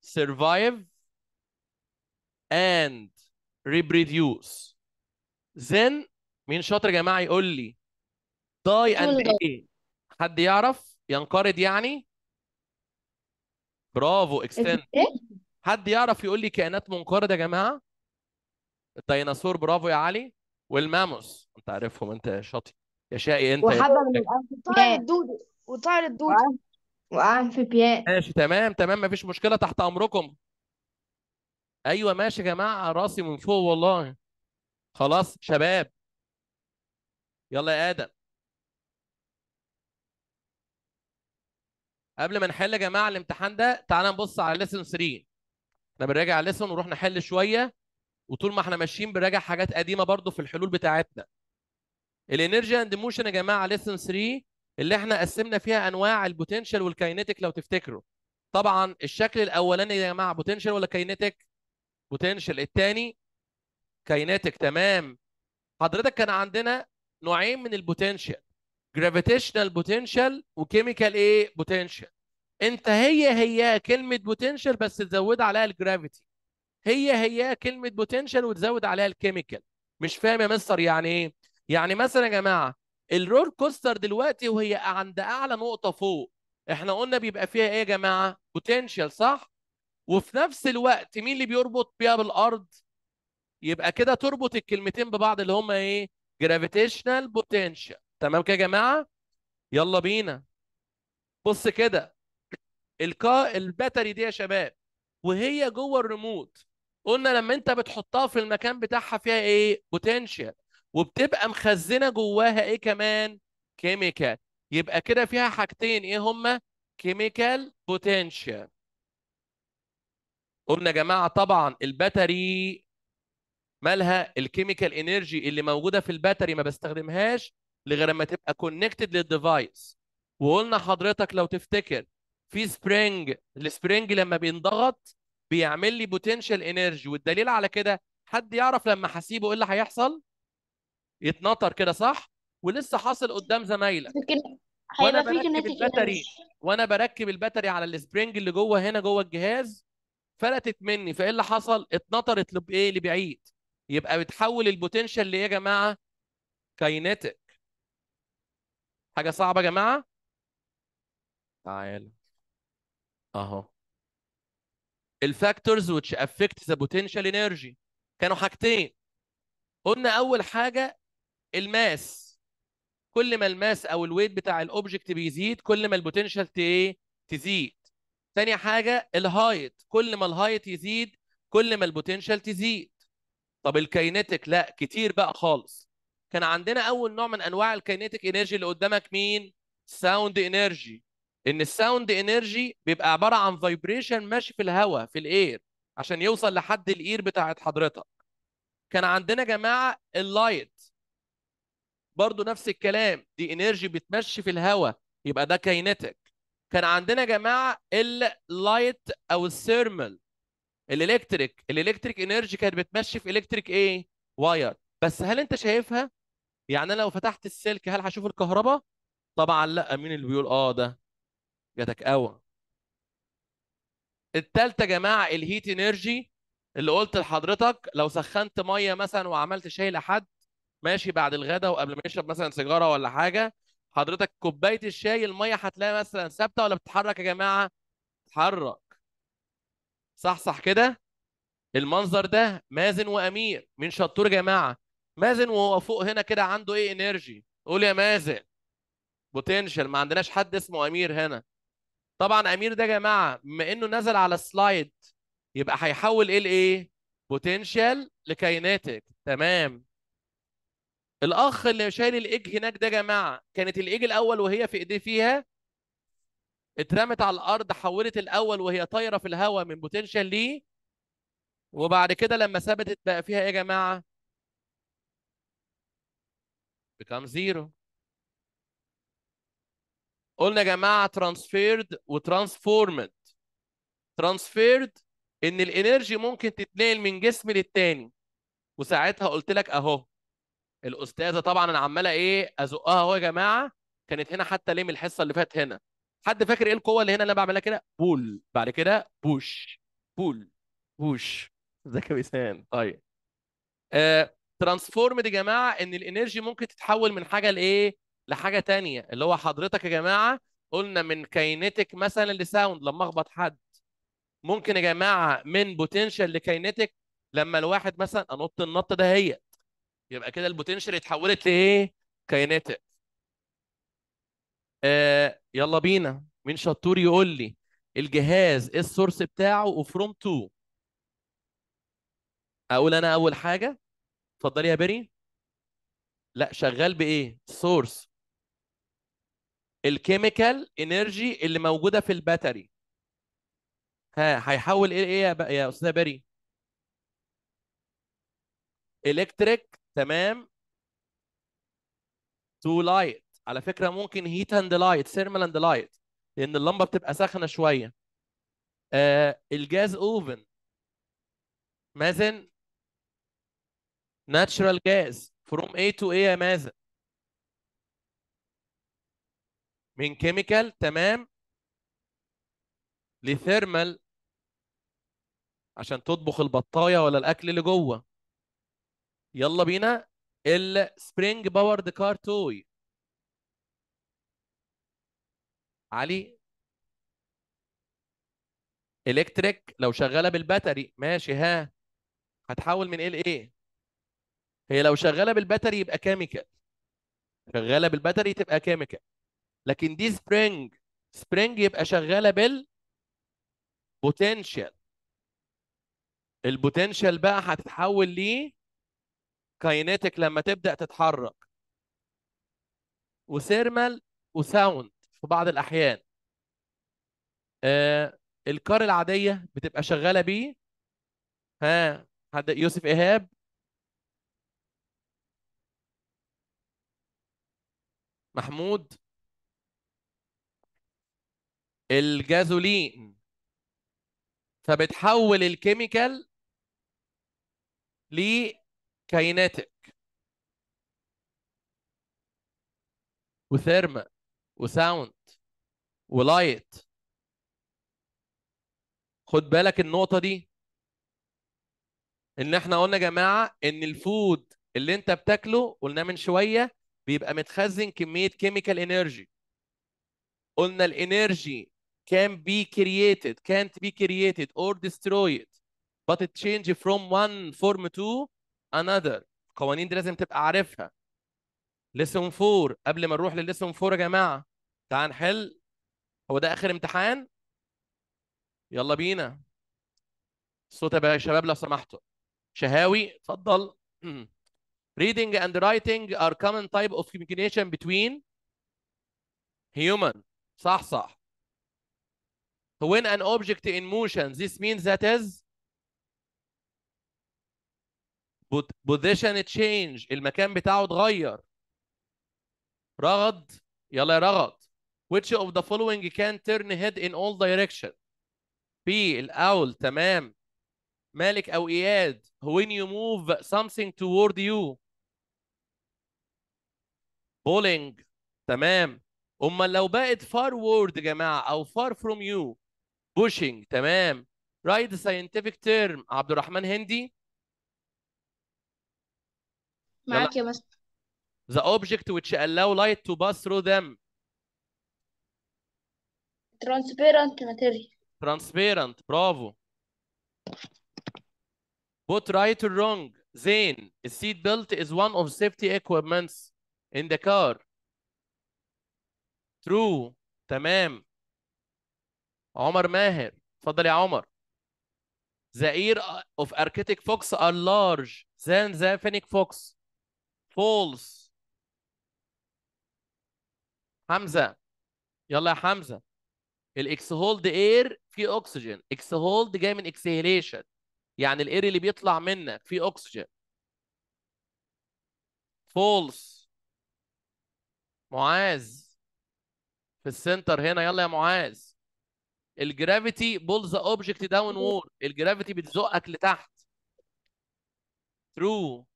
سرفايف اند ريبروديوس زين مين شاطر يا جماعه يقول لي داي اند ايه حد يعرف ينقرض يعني برافو اكستند حد يعرف يقول لي كائنات منقرضه يا جماعه الديناصور برافو يا علي والماموس انت عارفهم انت يا شاطي يا شقي انت وحبة من وطار الدودو وطائر في بيان ماشي تمام تمام مفيش مشكله تحت امركم ايوه ماشي يا جماعه راسي من فوق والله خلاص شباب يلا يا ادم قبل ما نحل يا جماعه الامتحان ده تعالى نبص على ليسون 3 احنا بنراجع ليسون ونروح نحل شويه وطول ما احنا ماشيين بنراجع حاجات قديمه برضو في الحلول بتاعتنا الانرجي اند موشن يا جماعه ليسن 3 اللي احنا قسمنا فيها انواع البوتنشال والكاينتيك لو تفتكروا طبعا الشكل الاولاني يا جماعه بوتنشال ولا كاينتيك بوتنشال الثاني كاينتيك تمام حضرتك كان عندنا نوعين من البوتنشال جرافيتيشنال بوتنشال وكيميكال ايه بوتنشال انت هي هي كلمه بوتنشال بس تزود عليها الجرافيتي هي هي كلمه بوتنشال وتزود عليها الكيميكال مش فاهم يا مستر يعني ايه يعني مثلا يا جماعه الرول كوستر دلوقتي وهي عند اعلى نقطه فوق احنا قلنا بيبقى فيها ايه يا جماعه بوتنشال صح وفي نفس الوقت مين اللي بيربط بيها بالارض يبقى كده تربط الكلمتين ببعض اللي هما ايه جرافيتيشنال بوتنشال تمام كده يا جماعه يلا بينا بص كده الكا الباتري دي يا شباب وهي جوه الريموت قلنا لما انت بتحطها في المكان بتاعها فيها ايه بوتنشال وبتبقى مخزنه جواها ايه كمان كيميكال يبقى كده فيها حاجتين ايه هما كيميكال بوتنشال قلنا يا جماعه طبعا الباتري مالها الكيميكال انرجي اللي موجوده في الباتري ما بستخدمهاش لغير لما تبقى كونكتد للديفايس وقلنا حضرتك لو تفتكر في سبرينج السبرينج لما بينضغط بيعمل لي بوتنشال انرجي والدليل على كده حد يعرف لما هسيبه ايه اللي هيحصل؟ يتنطر كده صح؟ ولسه حاصل قدام زمايلك وانا بركب الباتري وانا بركب الباتري على السبرنج اللي جوه هنا جوه الجهاز فلتت مني فايه اللي حصل؟ اتنطرت لايه؟ لبعيد يبقى بتحول البوتنشال لايه يا جماعه؟ كاينتك حاجه صعبه يا جماعه؟ تعالى اهو الفاكتورز which affect the potential energy كانوا حاجتين قلنا اول حاجه الماس كل ما الماس او الويت بتاع الاوبجكت بيزيد كل ما البوتنشال ايه تزيد تاني حاجه الهايت كل ما الهايت يزيد كل ما البوتنشال تزيد طب الكاينتيك لا كتير بقى خالص كان عندنا اول نوع من انواع الكاينتيك انرجي اللي قدامك مين ساوند انرجي ان الساوند انرجي بيبقى عباره عن فايبريشن ماشي في الهواء في الاير عشان يوصل لحد الاير بتاعه حضرتك كان عندنا جماعه اللايت برضو نفس الكلام دي انرجي بتمشي في الهواء يبقى ده كاينتك كان عندنا جماعه اللايت او الثيرمال الالكتريك الالكتريك انرجي كانت بتمشي في الكتريك ايه واير بس هل انت شايفها يعني انا لو فتحت السلك هل هشوف الكهرباء طبعا لا مين اللي بيقول اه ده جاتك قوي التالتة يا جماعة الهيت انرجي اللي قلت لحضرتك لو سخنت مية مثلا وعملت شاي لحد ماشي بعد الغداء وقبل ما يشرب مثلا سيجارة ولا حاجة حضرتك كوباية الشاي المية هتلاقي مثلا ثابتة ولا بتتحرك يا جماعة؟ بتتحرك صح صح كده؟ المنظر ده مازن وأمير مين شطور يا جماعة؟ مازن وهو فوق هنا كده عنده إيه انرجي؟ قول يا مازن بوتنشال ما عندناش حد اسمه أمير هنا طبعا امير ده يا جماعه بما انه نزل على السلايد يبقى هيحول ايه لايه؟ بوتنشال لكيناتك تمام الاخ اللي شايل الايج هناك ده يا جماعه كانت الايج الاول وهي في ايديه فيها اترمت على الارض حولت الاول وهي طايره في الهواء من بوتنشال ليه وبعد كده لما ثبتت بقى فيها ايه يا جماعه؟ بكام زيرو قلنا يا جماعه ترانسفيرد وترانسفورمد ترانسفيرد ان الانرجي ممكن تتنقل من جسم للتاني وساعتها قلت لك اهو الاستاذه طبعا انا عماله ايه ازقها اهو يا جماعه كانت هنا حتى ليه من الحصه اللي فاتت هنا حد فاكر ايه القوه اللي هنا اللي انا بعملها كده بول بعد كده بوش بول بوش ازيك يا وسام طيب ترانسفورمد آه، يا جماعه ان الانرجي ممكن تتحول من حاجه لايه لحاجه تانية اللي هو حضرتك يا جماعه قلنا من كاينتك مثلا لساوند لما اخبط حد ممكن يا جماعه من بوتنشال لكاينتك لما الواحد مثلا انط النط ده هي يبقى كده البوتنشال اتحولت لايه كاينتك آه يلا بينا مين شطور يقول لي الجهاز ايه السورس بتاعه وفروم تو اقول انا اول حاجه اتفضلي يا بيري لا شغال بايه سورس الكيميكال انرجي اللي موجوده في الباتري ها هيحول ايه ايه يا, يا استاذه بري الكتريك تمام تو لايت على فكره ممكن هيت اند لايت ثيرمال اند لايت لان اللمبه بتبقى ساخنه شويه آه الجاز اوفن مازن ناتشرال جاز فروم اي تو اي يا مازن من كيميكال تمام لثيرمال عشان تطبخ البطايه ولا الاكل اللي جوه يلا بينا السبرينج باورد كار توي علي الكتريك لو شغاله بالباتري ماشي ها هتحول من ايه لايه هي لو شغاله بالباتري يبقى كيميكال شغاله بالباتري تبقى كيميكال لكن دي سبرينج سبرينج يبقى شغاله بال بوتنشال البوتنشال بقى هتتحول ل كاينيتك لما تبدا تتحرك وثيرمال وساوند في بعض الاحيان آه الكار العاديه بتبقى شغاله بيه ها حد يوسف ايهاب محمود الجازولين فبتحول الكيميكال لكيناتيك وثيرما وساوند ولايت خد بالك النقطه دي ان احنا قلنا يا جماعه ان الفود اللي انت بتاكله قلنا من شويه بيبقى متخزن كميه كيميكال انرجي قلنا الانرجي can be created, can't be created or destroyed, but it change from one form to another. القوانين دي لازم تبقى عارفها. لسون 4 قبل ما نروح للسون 4 يا جماعه تعال نحل هو ده اخر امتحان؟ يلا بينا. الصوت يا شباب لو سمحتوا. شهاوي اتفضل. Reading and writing are common type of communication between human صح صح when an object in motion this means that is position change المكان بتاعه اتغير رغد يلا يا رغد which of the following can turn head in all direction B الاول تمام مالك او اياد when you move something toward you bowling تمام امال لو بقت far word يا جماعه او far from you pushing تمام write the scientific term عبد الرحمن هندي معاك يا مستر the object which allow light to pass through them transparent material transparent برافو both right or wrong زين a seat belt is one of safety equipments in the car true تمام عمر ماهر اتفضل يا عمر The ear of arctic fox are large than the fennec fox. False. حمزة يلا يا حمزة الاكس هولد اير فيه اكسجين اكس هولد جاي من اكسهيليشن يعني الاير اللي بيطلع منك فيه اكسجين فولس معاذ في السنتر هنا يلا يا معاذ الجرافيتي بول ذا اوبجكت داون وور الجرافيتي بتزقك لتحت ترو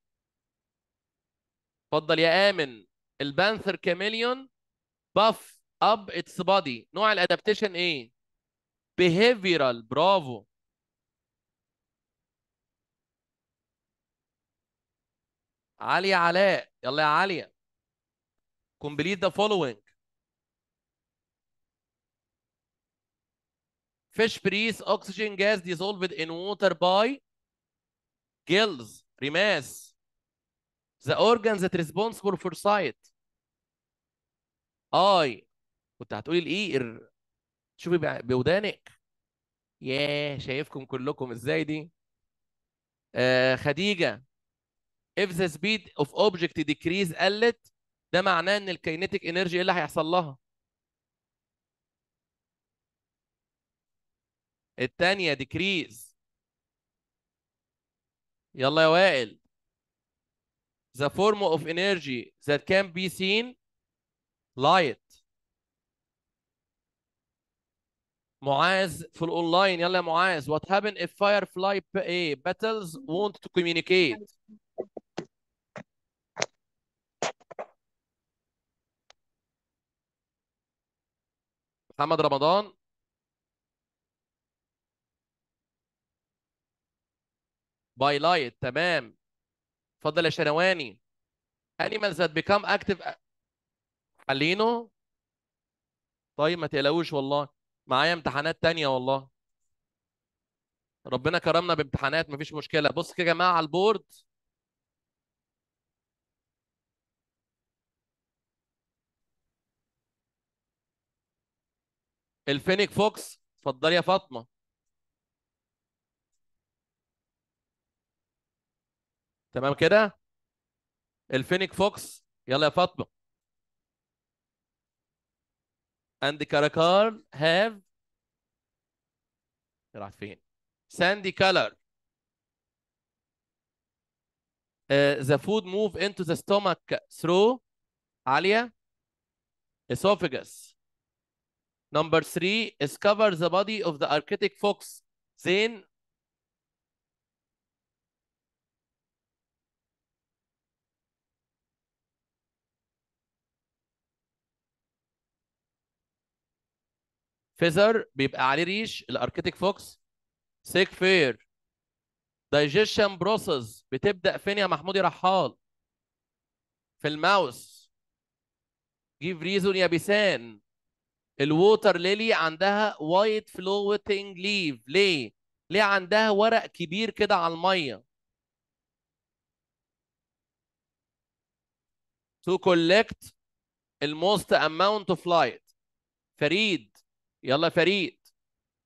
اتفضل يا امن البانثر كاميليون باف اب اتس بادي نوع الادابتيشن ايه بيهيفيرال برافو علي علاء يلا يا عليا كومبليت ذا فولوينج fish breathes oxygen gas dissolved in water by gills رماس the organs that responsible for sight اي كنت هتقولي الاي شوفي بودانك ياه شايفكم كلكم ازاي دي آه خديجه if the speed of object decrease قلت ده معناه ان الكينيتيك انرجي ايه اللي هيحصل لها الثانيه ديكريز يلا يا وائل the form of energy that can be seen light معاذ في الاونلاين يلا يا معاذ what happen if firefly battles want to communicate محمد رمضان باي لايت تمام اتفضل يا شنواني animals that become active حلينه طيب ما تقلقوش والله معايا امتحانات تانية والله ربنا كرمنا بامتحانات مفيش مشكلة بص كده يا جماعة على البورد الفينيك فوكس اتفضلي يا فاطمة تمام كده الفينيك فوكس يلا يا فاطمه and caracal have راح فين sandy color Uh, the food move into the stomach through alia esophagus number three is cover the body of the arctic fox Zain. فيزر بيبقى عليه ريش الاركتيك فوكس سيك فير دايجيشن بروسس بتبدا فين يا محمود يا رحال في الماوس جيف ريزون يابسان الووتر ليلي عندها وايت فلوتنج ليف ليه ليه عندها ورق كبير كده على الميه to collect الموست amount of light فريد يلا فريد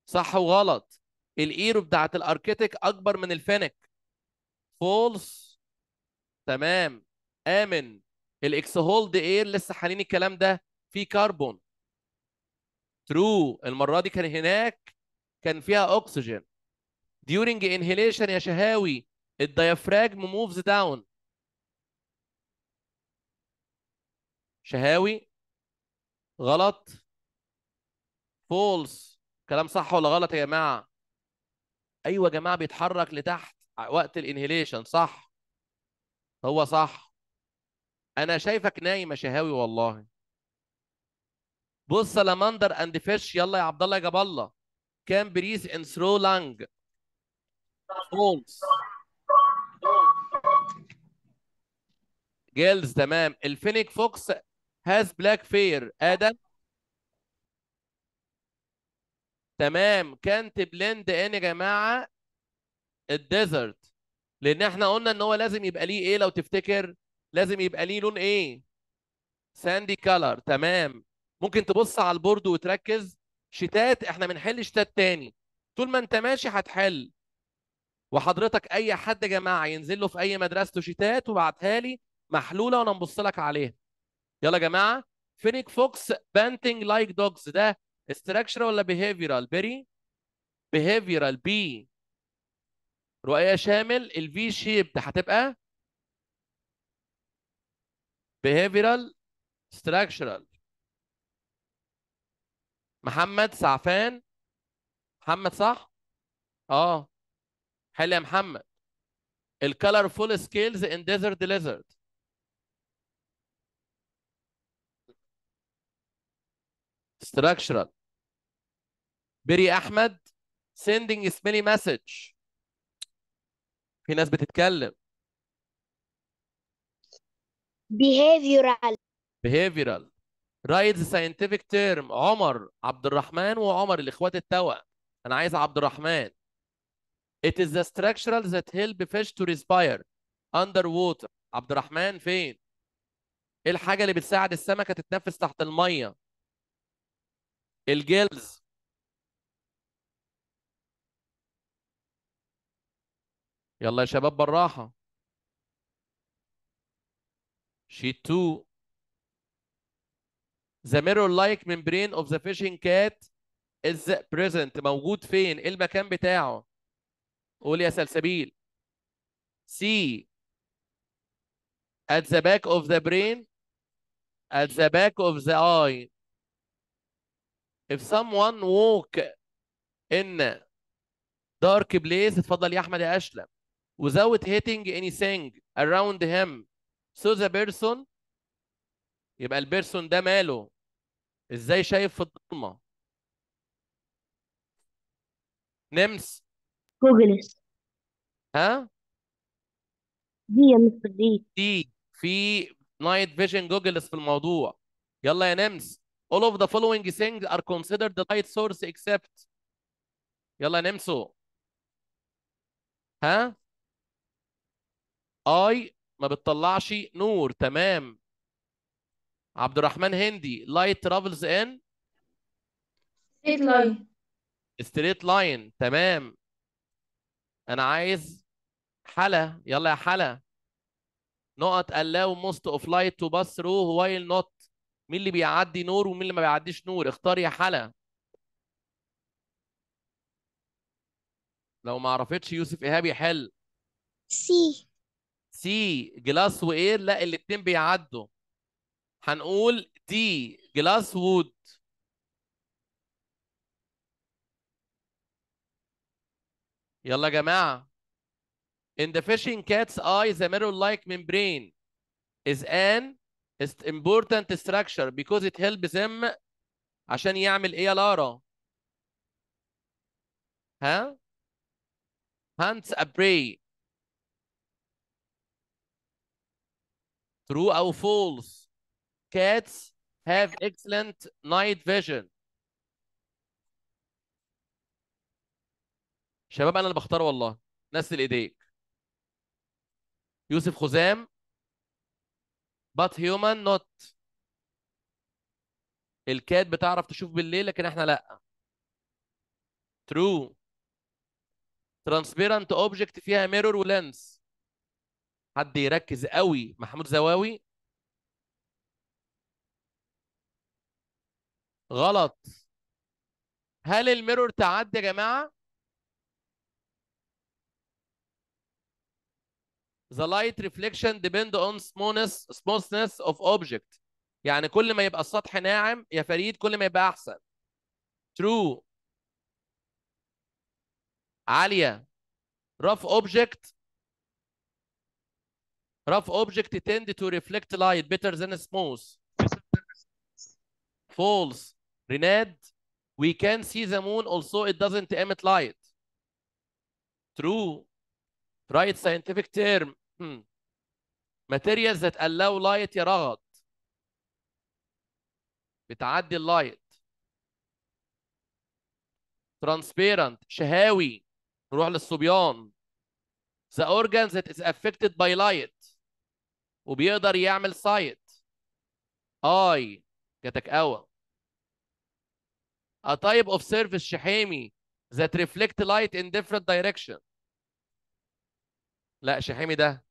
صح وغلط الايرو بتاعت الاركتيك اكبر من الفينك فولس تمام امن الاكس هولد اير لسه حالين الكلام ده فيه كربون ترو المره دي كان هناك كان فيها اكسجين ديورنج انهيليشن يا شهاوي الديافراجم موفز داون شهاوي غلط فولس كلام صح ولا غلط يا جماعه ايوه يا جماعه بيتحرك لتحت وقت الانهيليشن صح هو صح انا شايفك نايم يا شهاوي والله بص سلامندر اند فيش يلا يا عبد الله يا جاب الله كان بريز ان ثرو لانج فولس جيلز تمام الفينيك فوكس هاز بلاك فير ادم تمام كانت بلند ان يا جماعه الديزرت لان احنا قلنا ان هو لازم يبقى ليه ايه لو تفتكر لازم يبقى ليه لون ايه ساندي كلر تمام ممكن تبص على البورد وتركز شتات احنا بنحل شتات تاني طول ما انت ماشي هتحل وحضرتك اي حد يا جماعه ينزل له في اي مدرسته شتات وبعتها لي محلوله وانا نبص لك عليها يلا يا جماعه فينيك فوكس بانتنج لايك دوجز ده استراكشر ولا بيهيفيرال بيري بيهيفيرال بي رؤية شامل الفي shaped هتبقى behavioral structural محمد سعفان محمد صح اه حلو يا محمد الكالرفول سكيلز ان ديزرت ليزرد structural بيري احمد sending smelly message في ناس بتتكلم behavioral behavioral write the scientific term عمر عبد الرحمن وعمر الاخوات التوا انا عايز عبد الرحمن it is the structural that help fish to respire under water عبد الرحمن فين ايه الحاجه اللي بتساعد السمكه تتنفس تحت الميه الجيلز يلا يا شباب بالراحة شيت 2 The mirror like membrane of the fishing cat is present موجود فين؟ ايه المكان بتاعه؟ قول يا سلسبيل سي at the back of the brain at the back of the eye if someone walk in dark place اتفضل يا احمد يا اشلم without hitting anything around him so the person يبقى البيرسون ده ماله ازاي شايف في الضلمه نمس كوجلس ها دي يا مستر دي دي في نايت فيجن جوجلس في الموضوع يلا يا نمس all of the following things are considered the light source except يلا نمسو ها اي ما بتطلعش نور تمام عبد الرحمن هندي لايت ترافلز ان ستريت لاين ستريت لاين تمام انا عايز حلا يلا يا حلا نقط الاو موست اوف لايت تو باس رو وايل نوت مين اللي بيعدي نور ومين اللي ما بيعديش نور اختار يا حلا لو ما عرفتش يوسف ايهاب يحل سي سي جلاس وير لا الاثنين بيعدوا هنقول دي جلاس وود يلا يا جماعه In the fishing cat's eye, the mirror-like membrane is an important structure because it helps them عشان يعمل ايه يا لارا؟ ها؟ Hunts a prey True أو false Cats have excellent night vision شباب أنا اللي بختار والله نسل إيديك يوسف خزام but human not الكات بتعرف تشوف بالليل لكن احنا لا true transparent object فيها mirror ولانس حد يركز قوي محمود زواوي غلط هل الميرور تعدي يا جماعه The light reflection depend on smoothness, smoothness of object. يعني كل ما يبقى السطح ناعم يا فريد كل ما يبقى أحسن. True. عالية. Rough object Rough object tend to reflect light better than smooth. False. Renad, we can see the moon, also it doesn't emit light. True. Right scientific term. Hmm. Materials that allow light يا رغد. بتعدي اللايت. Transparent. شهاوي. نروح للصبيان. The organs that is affected by light. وبيقدر يعمل سايت اي جاتك قوى A type of surface شحامي that reflect light in different direction لا شحامي ده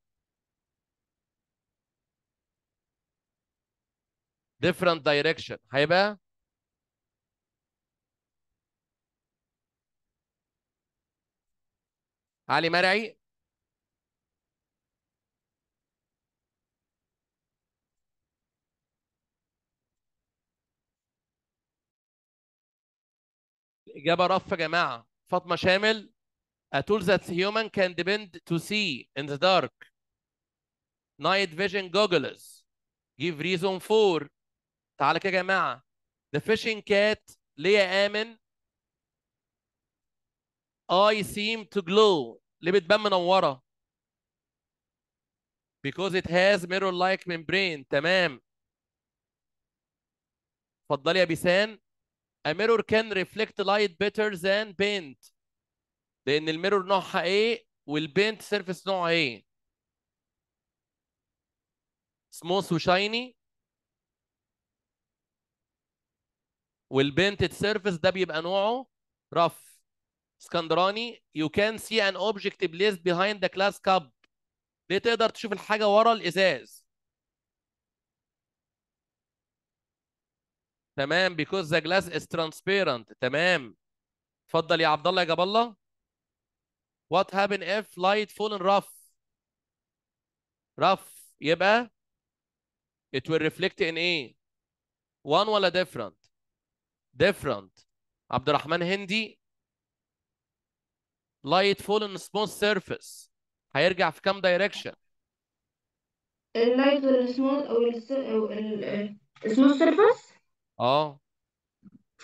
different direction هيبقى علي مرعي إجابة رف يا جماعة فاطمة شامل A tool that human can depend to see in the dark. Night vision goggles. Give reason for. تعالى كده يا جماعة. The fishing cat ليه آمن I seem to glow ليه بتبان منورة because it has mirror like membrane تمام اتفضلي يا بيسان A mirror can reflect light better than paint. لأن الميرور نوعها إيه والبينت سيرفيس نوعها إيه. سموث وشايني والبينتد سيرفيس ده بيبقى نوعه رف اسكندراني يو كان سي ان object بليس بيهايند ذا كلاس كاب ليه تقدر تشوف الحاجه ورا الازاز تمام بيكوز ذا جلاس از ترانسبيرنت تمام اتفضل يا عبد الله يا جاب الله وات هابن اف لايت فول ان رف رف يبقى ات ويل reflect ان ايه وان ولا ديفرنت ديفرنت عبد الرحمن هندي لايت فول ان سموث سيرفيس هيرجع في كام دايركشن اللايت والسموث او السموث سيرفيس اه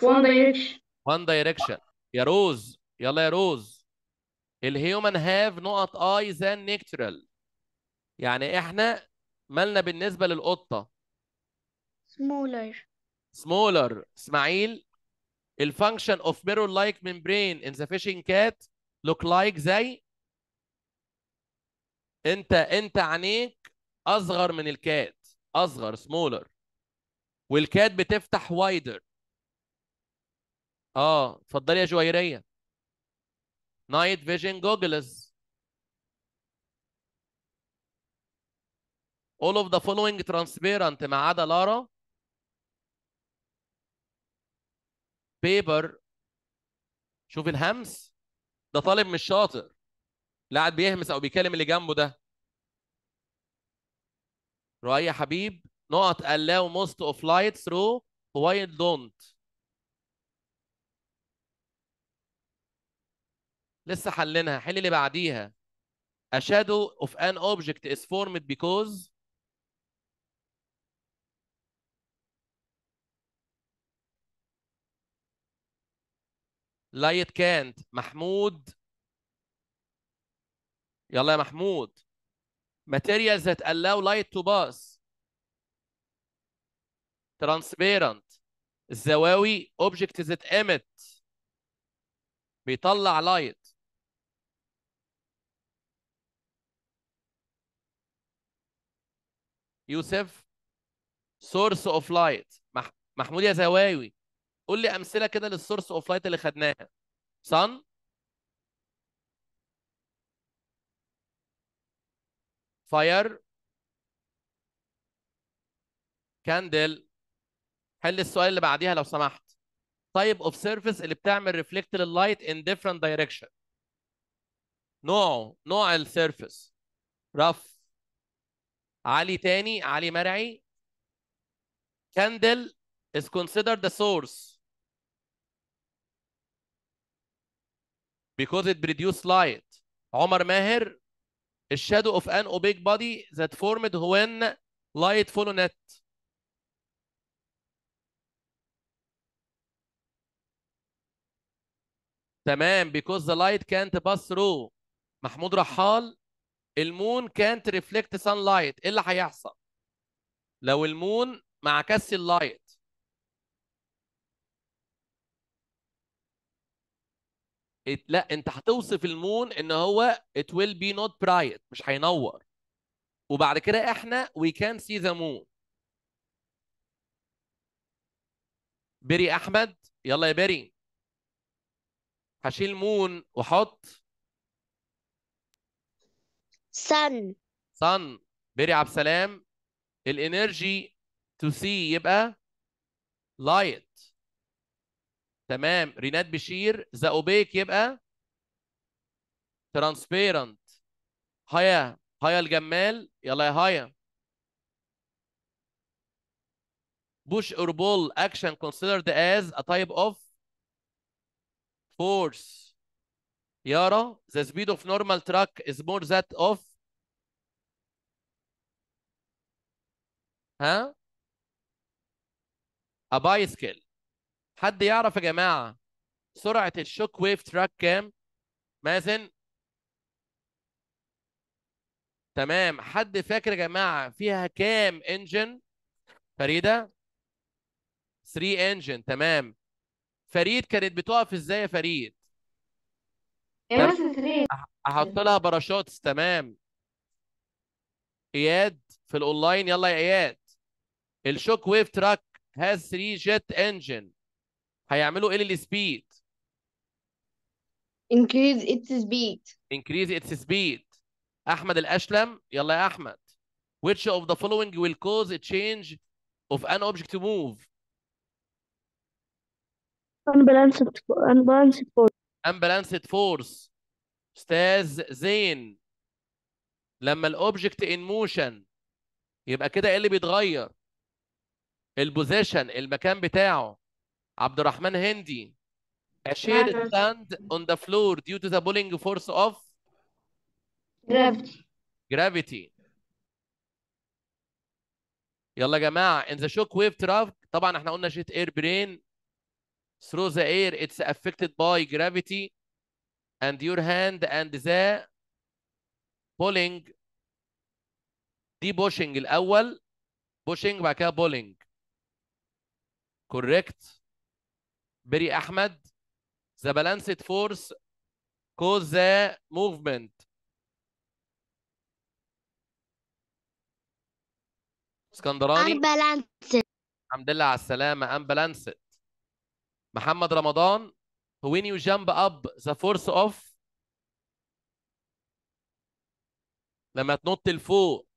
وان دايركشن وان دايركشن يا روز يلا يا روز الهيومن هاف نقط اي ذان نيكترال يعني احنا مالنا بالنسبه للقطه سمولر سمولر اسماعيل الفانكشن اوف ميرور لايك ممبرين ان ذا فيشنج كات لوك لايك زي انت انت عينيك اصغر من الكات اصغر سمولر والكات بتفتح وايدر اه اتفضلي يا جويريه نايت فيجن جوجلز all of the following transparent ما عدا لارا بيبر شوف الهمس ده طالب مش شاطر لا قاعد بيهمس او بيكلم اللي جنبه ده رؤية حبيب not allow most of light through why don't لسه حلينها حل اللي بعديها a shadow of an object is formed because light can't محمود يلا يا محمود materials that allow light to pass ترانسبيرنت الزواوي اوبجكت ذات ايمت بيطلع لايت يوسف سورس اوف لايت محمود يا زواوي قول لي امثله كده للسورس اوف لايت اللي خدناها صن فاير كاندل حل السؤال اللي بعديها لو سمحت طيب اوف سيرفيس اللي بتعمل ريفلكت لللايت ان ديفرنت دايركشن نوعه نوع السيرفيس رف علي تاني علي مرعي candle is considered the source because it produces light عمر ماهر shadow of an opaque body that formed when light follow it. تمام because the light can't pass through محمود رحال المون كانت ريفلكت سان لايت ايه اللي هيحصل لو المون معكس اللايت لا انت هتوصف المون ان هو it will be not bright مش هينور وبعد كده احنا we can see the moon بري احمد يلا يا بري هشيل مون واحط sun sun بيري عبد السلام الانرجي تو سي يبقى لايت تمام رينات بشير ذا اوبيك يبقى ترانسبيرنت هيا هيا الجمال يلا يا هيا بوش اور بول اكشن كونسيدرد از ا تايب اوف فورس يارا the speed of normal truck is more that of ها a بايسكل حد يعرف يا جماعه سرعه الشوك ويف تراك كام مازن تمام حد فاكر يا جماعه فيها كام انجن فريده 3 انجن تمام فريد كانت بتقف ازاي يا فريد؟ يا فريد احط لها باراشوتس تمام اياد في الاونلاين يلا يا اياد الشوك ويف تراك هاز 3 جيت انجن هيعملوا ايه للسبيد؟ increase its speed increase its speed احمد الاشلم يلا يا احمد which of the following will cause a change of an object to move unbalanced force unbalanced force استاذ زين لما الاوبجكت ان موشن يبقى كده ايه اللي بيتغير البوزيشن المكان بتاعه عبد الرحمن هندي اشير ستاند on the floor due to the pulling force of gravity يلا يا جماعه in the shock wave traffic طبعا احنا قلنا شيت اير برين through the air it's affected by gravity and your hand and the pulling دي pushing الأول pushing بعد كده pulling correct بري أحمد the balanced force cause the movement اسكندراني unbalanced الحمد لله على السلامة unbalanced محمد رمضان when you jump up the force of لما تنط لفوق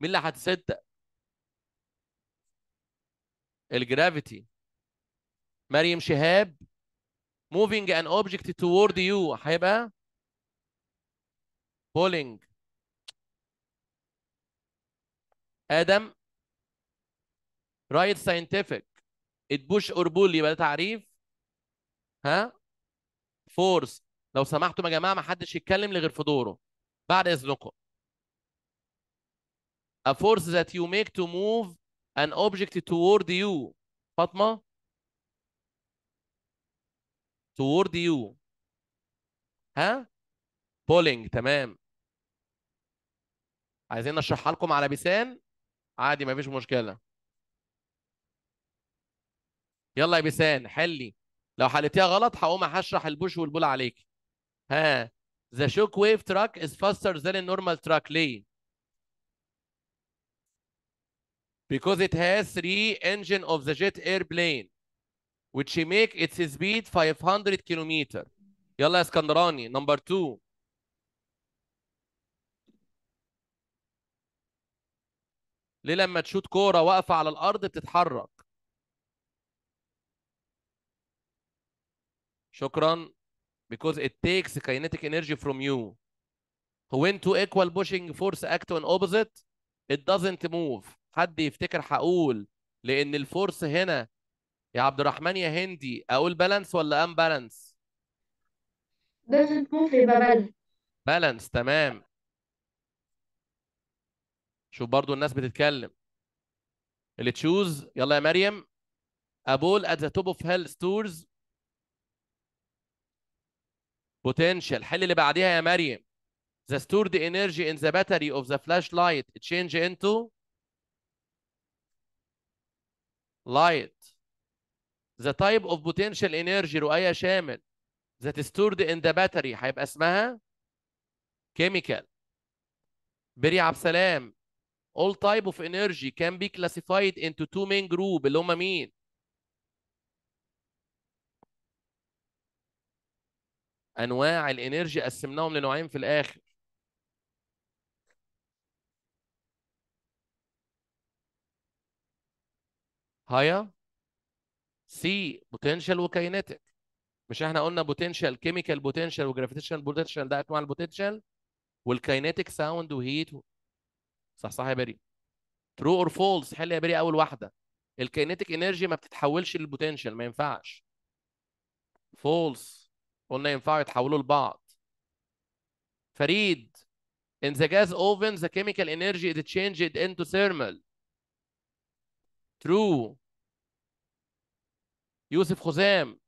مين اللي هتسد الجرافيتي مريم شهاب moving an object toward you هيبقى pulling ادم رايت ساينتفك it push or pull يبقى ده تعريف ها فورس لو سمحتم يا جماعه ما حدش يتكلم لغير في دوره بعد اذنكم a force that you make to move an object toward you فاطمه toward you ها بولينج تمام عايزين نشرحها لكم على بيسان عادي مفيش مشكله يلا يا بيسان حلي لو حلتيها غلط هقوم هشرح البوش والبول عليك ها ذا شوك ويف تراك از faster than النورمال تراك ليه because it has three engine of the jet airplane which make its speed 500 kilometer يلا يا اسكندراني نمبر 2 ليه لما تشوت كوره واقفه على الارض بتتحرك شكرا because it takes kinetic energy from you when two equal pushing force act on opposite it doesn't move حد يفتكر هقول لان الفورس هنا يا عبد الرحمن يا هندي اقول بالانس ولا ام بالانس doesn't move يبقى بالانس بالانس تمام شوف برضو الناس بتتكلم اللي تشوز يلا يا مريم ابول ات at the top of hell stores potential حل اللي بعديها يا مريم the stored energy in the battery of the flashlight change into light the type of potential energy رؤية شامل that is stored in the battery هيبقى اسمها chemical بري عبد السلام all type of energy can be classified into two main group اللي هم مين انواع الانرجي قسمناهم لنوعين في الاخر هايا سي بوتنشال وكاينتيك مش احنا قلنا بوتنشال كيميكال بوتنشال وجرافيتيشنال بوتنشال ده انواع البوتنشال والكاينتيك ساوند وهيت صح صح يا بري ترو اور فولس حل يا بري اول واحده الكاينتيك انرجي ما بتتحولش للبوتنشال ما ينفعش فولس قلنا ينفعوا يتحولوا لبعض فريد in the gas oven the chemical energy is changed into thermal true يوسف خزام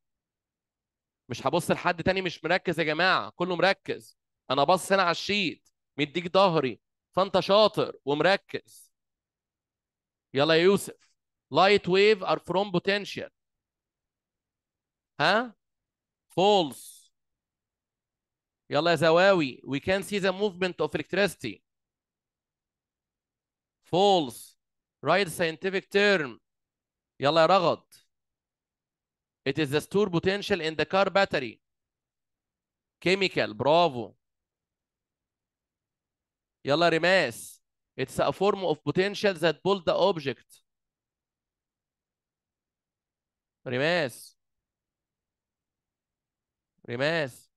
مش هبص لحد تاني مش مركز يا جماعه كله مركز انا بص هنا على الشيت مديك ظهري فانت شاطر ومركز يلا يا يوسف light wave are from potential ها False. يلا يا زواوي we can see the movement of electricity false right scientific term يلا يا رغد it is the stored potential in the car battery chemical Bravo. يلا رماس it's a form of potential that pull the object رماس رماس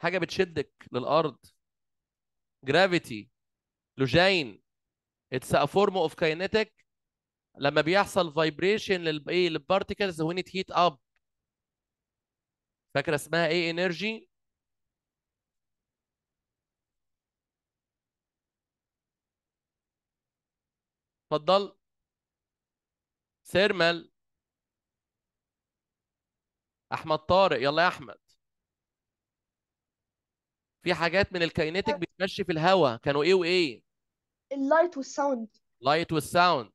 حاجه بتشدك للارض جرافيتي لوجين اتس ا فورم اوف كاينتك لما بيحصل فايبريشن للايه للبارتيكلز وين ات هيت اب فاكره اسمها ايه انرجي اتفضل سيرمال احمد طارق يلا يا احمد في حاجات من الكاينتيك آه. بتمشي في الهواء كانوا ايه وايه اللايت والساوند لايت والساوند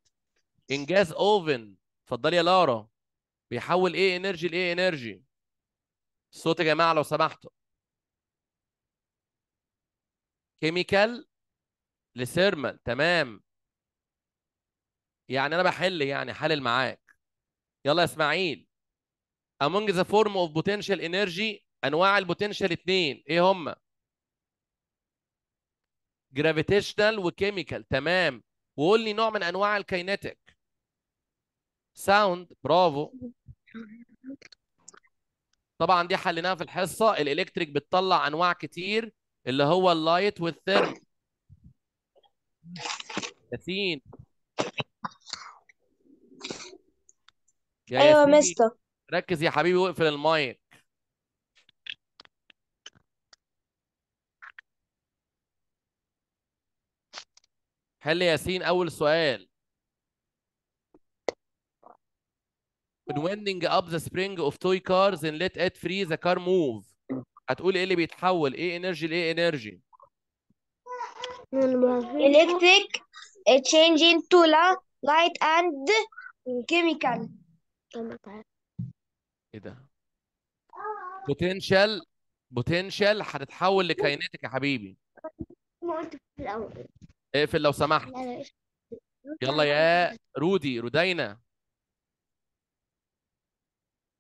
انجاز اوفن اتفضلي يا لارا بيحول ايه انرجي لايه انرجي الصوت يا جماعه لو سمحتوا كيميكال لثيرمال تمام يعني انا بحل يعني حلل معاك يلا يا اسماعيل among the form of potential energy انواع البوتنشال اتنين ايه هم جرافيتيشنال وكيميكال تمام وقول لي نوع من انواع الكينيتيك ساوند برافو طبعا دي حليناها في الحصه الالكتريك بتطلع انواع كتير اللي هو اللايت والثيرم ياسين يا ايوه مستر ركز يا حبيبي واقفل المايك هل ياسين اول سؤال When winding up the spring of toy cars and let it free the car move هتقول ايه اللي بيتحول ايه انرجي لايه انرجي electric changing to light and chemical ايه ده potential potential هتتحول لكينيتك يا حبيبي ما قلت في الاول اقفل لو سمحت يلا يا رودي رودينا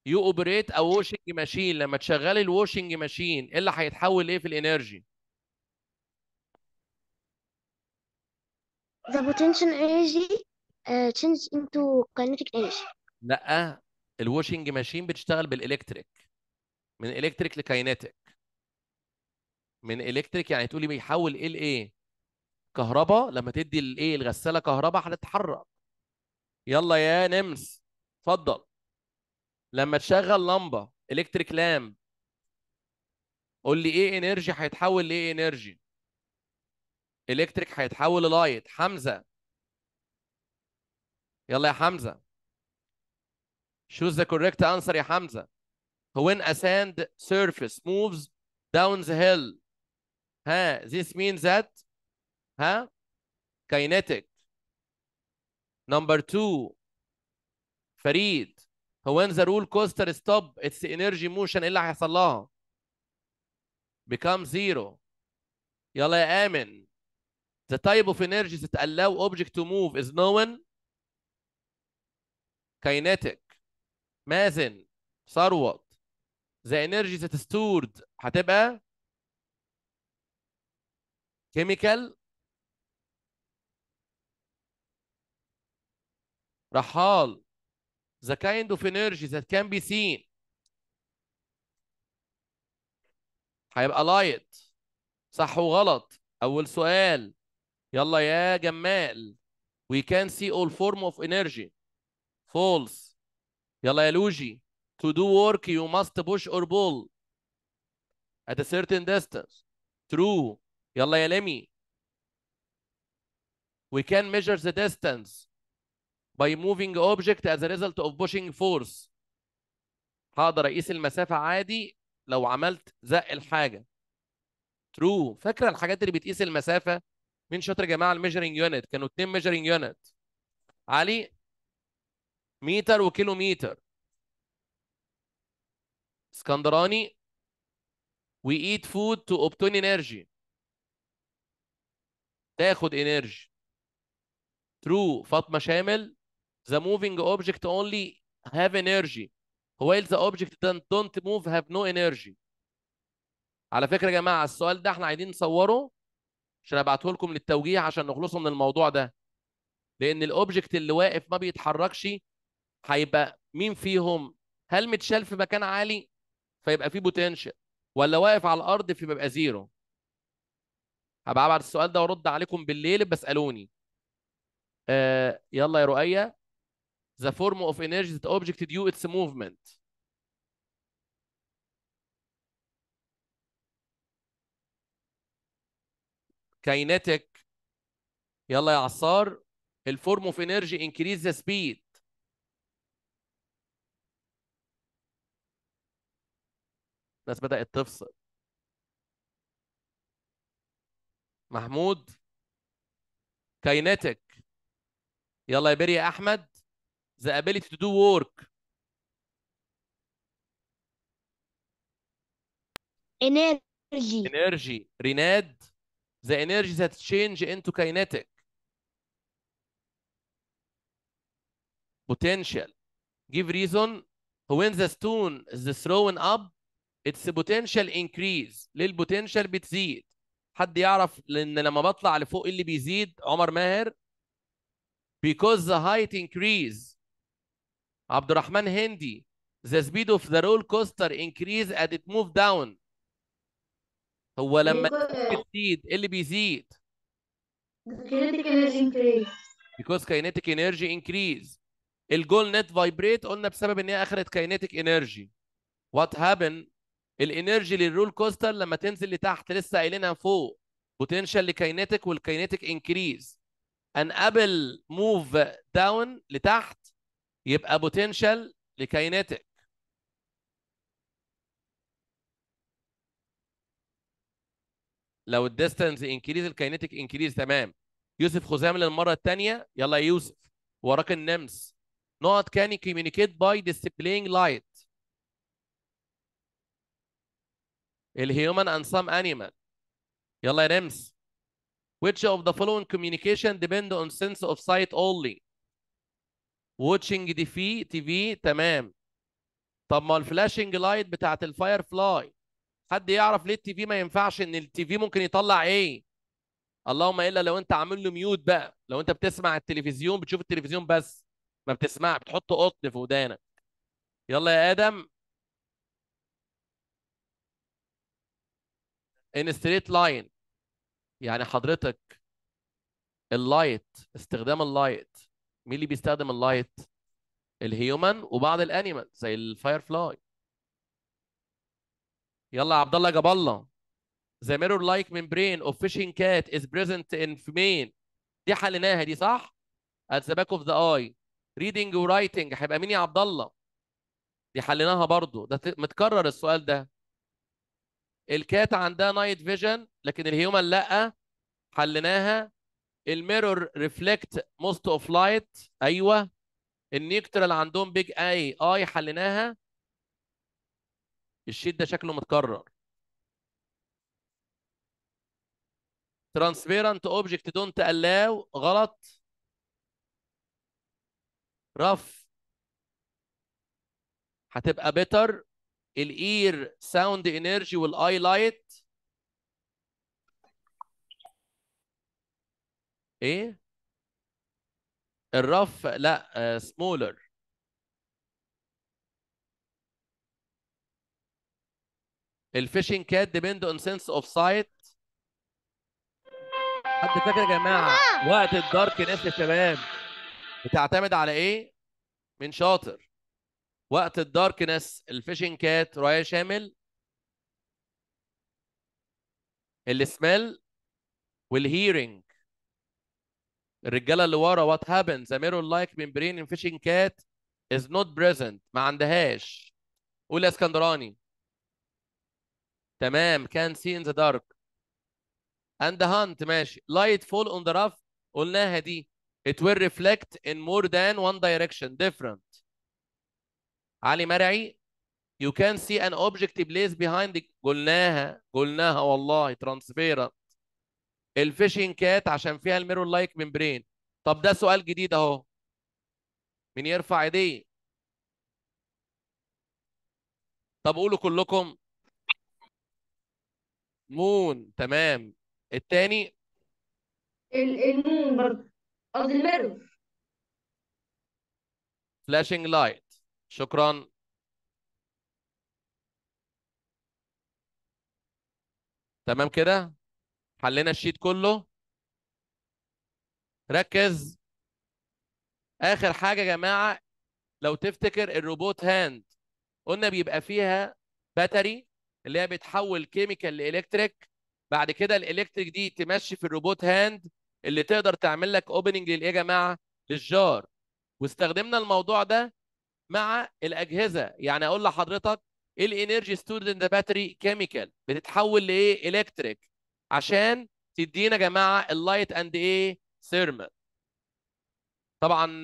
يو اوبريت ا واشنج ماشين لما تشغلي الواشنج ماشين ايه اللي هيتحول لايه في الانرجي؟ ذا بوتنشال انرجي تشينج انتو كينيتيك انرجي لا الواشنج ماشين بتشتغل بالالكتريك من الكتريك لكاينتيك من الكتريك يعني تقولي بيحول ايه لايه؟ كهرباء لما تدي الايه الغساله كهرباء هتتحرك يلا يا نمس اتفضل لما تشغل لمبه الكتريك لام قول لي ايه انرجي هيتحول لايه انرجي الكتريك هيتحول للايت حمزه يلا يا حمزه شو ذا كوريكت انسر يا حمزه when a sand surface moves down the hill ها this means that ها كاينتيك نمبر 2 فريد هو ان ذا رول كوستر ستوب اتس انرجي موشن ايه اللي هيحصل لها؟ بيكام زيرو يلا يا امن ذا تايب اوف انرجي ذات الاو اوبجكت تو موف از نون kinetic مازن ثروت ذا انرجي ذات ستورد هتبقى كيميكال رحال the kind of energy that can be seen هيبقى light صح وغلط أول سؤال يلا يا جمال we can see all form of energy false يلا يا لوجي to do work you must push or pull at a certain distance true يلا يا لمي we can measure the distance by moving object as a result of pushing force هقدر اقيس المسافه عادي لو عملت زق الحاجه ترو فاكره الحاجات اللي بتقيس المسافه مين شاطر يا جماعه الميجرنج يونت كانوا اتنين ميجرنج يونت علي متر وكيلو متر اسكندراني we eat food to obtain energy تاخد انرجي ترو فاطمه شامل the moving object only have energy while the object don't move have no energy على فكره يا جماعه السؤال ده احنا عايزين نصوره عشان ابعته لكم للتوجيه عشان نخلصوا من الموضوع ده لان الاوبجكت اللي واقف ما بيتحركش هيبقى مين فيهم هل متشال في مكان عالي فيبقى فيه بوتنشال ولا واقف على الارض فيبقى زيرو هبقى ابعت السؤال ده وارد عليكم بالليل بسالوني آه يلا يا رؤيه the form of energy that object due its movement Kinetic. يلا يا عصار form of energy increases the speed. الناس بدات تفصل محمود كاينتك يلا يا بيري يا احمد the ability to do work energy energy Renad, the energy that change into kinetic potential give reason when the stone is thrown up its potential increase لل potential بتزيد حد يعرف لان لما بطلع لفوق اللي بيزيد عمر ماهر because the height increase عبد الرحمن هندي the speed of the roller coaster increase as it move down هو لما بتزيد ايه اللي بيزيد؟ kinetic energy increase because kinetic energy increase الجول نت فايبريت قلنا بسبب ان هي اخذت kinetic energy what happen الانرجي للرول كوستر لما تنزل لتحت لسه قايلينها فوق بوتنشال لكينيتك والكينيتك انكريز ان ابل موف داون لتحت يبقى بوتنشال لكاينتك لو الديستنس انكريز الكاينتك انكريز تمام يوسف خزام للمره الثانيه يلا يا يوسف وراك النمس نقط كان كوميونيكيت باي ديسبلينج لايت الهيومن اند سام انيمال يلا يا نمس which of the following communication depend on sense of sight only واتشنج دي في تي في تمام طب ما الفلاشنج لايت بتاعت الفاير فلاي حد يعرف ليه التي في ما ينفعش ان التي في ممكن يطلع ايه اللهم الا لو انت عامل له ميوت بقى لو انت بتسمع التلفزيون بتشوف التلفزيون بس ما بتسمع بتحط قطن في ودانك يلا يا ادم ان ستريت لاين يعني حضرتك اللايت استخدام اللايت مين اللي بيستخدم اللايت الهيومن وبعض الانيمال زي الفاير فلاي يلا عبد الله جاب الله ذا ميرور لايك ممبرين اوف فيشنج كات از بريزنت ان مين دي حليناها دي صح ات ذا باك اوف ذا اي ريدنج ورايتنج هيبقى مين يا عبد الله دي حليناها برضو ده متكرر السؤال ده الكات عندها نايت فيجن لكن الهيومن لا حليناها الميرور ريفلكت موست اوف لايت ايوه النيكتر اللي عندهم بيج اي اي حليناها الشيت ده شكله متكرر ترانسبيرنت اوبجكت دونت الاو غلط رف هتبقى بيتر الاير ساوند انرجي والاي لايت ايه الرف لا سمولر الفيشنج كات ديبند اون سنس اوف سايت حد فاكر يا جماعه وقت الدارك نس يا شباب بتعتمد على ايه؟ من شاطر وقت الداركنس الفيشنج كات رعاية شامل السميل والهيرنج الرجاله اللي ورا وات هابن هابنز اميرور لايك ممبرين انفيشنج كات از نوت بريزنت ما عندهاش قول يا اسكندراني تمام كان سي ان ذا دارك اند هانت ماشي لايت فول اون ذا راف قلناها دي ات ويل ريفلكت ان مور ذان وان دايركشن ديفرنت علي مرعي يو كان سي ان اوبجكت بليس بيهايند قلناها قلناها والله transparent الفيشنج كات عشان فيها الميرور لايك ممبرين طب ده سؤال جديد اهو مين يرفع ايديه طب قولوا كلكم مون تمام الثاني المون برضه قصدي الميرور فلاشنج لايت شكرا تمام كده حلينا الشيت كله ركز اخر حاجه يا جماعه لو تفتكر الروبوت هاند قلنا بيبقى فيها باتري اللي هي بتحول كيميكال لالكتريك بعد كده الالكتريك دي تمشي في الروبوت هاند اللي تقدر تعمل لك اوبننج للايه يا جماعه للجار واستخدمنا الموضوع ده مع الاجهزه يعني اقول لحضرتك إيه الانرجي ستورد ان ذا باتري كيميكال بتتحول لايه الكتريك عشان تدينا يا جماعه اللايت اند ايه ثيرمال طبعا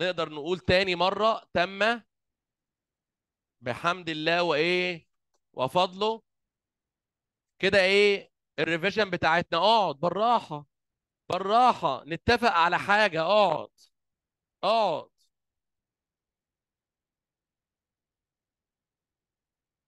نقدر نقول تاني مره تم بحمد الله وايه وفضله كده ايه الريفيجن بتاعتنا اقعد بالراحه بالراحه نتفق على حاجه اقعد اقعد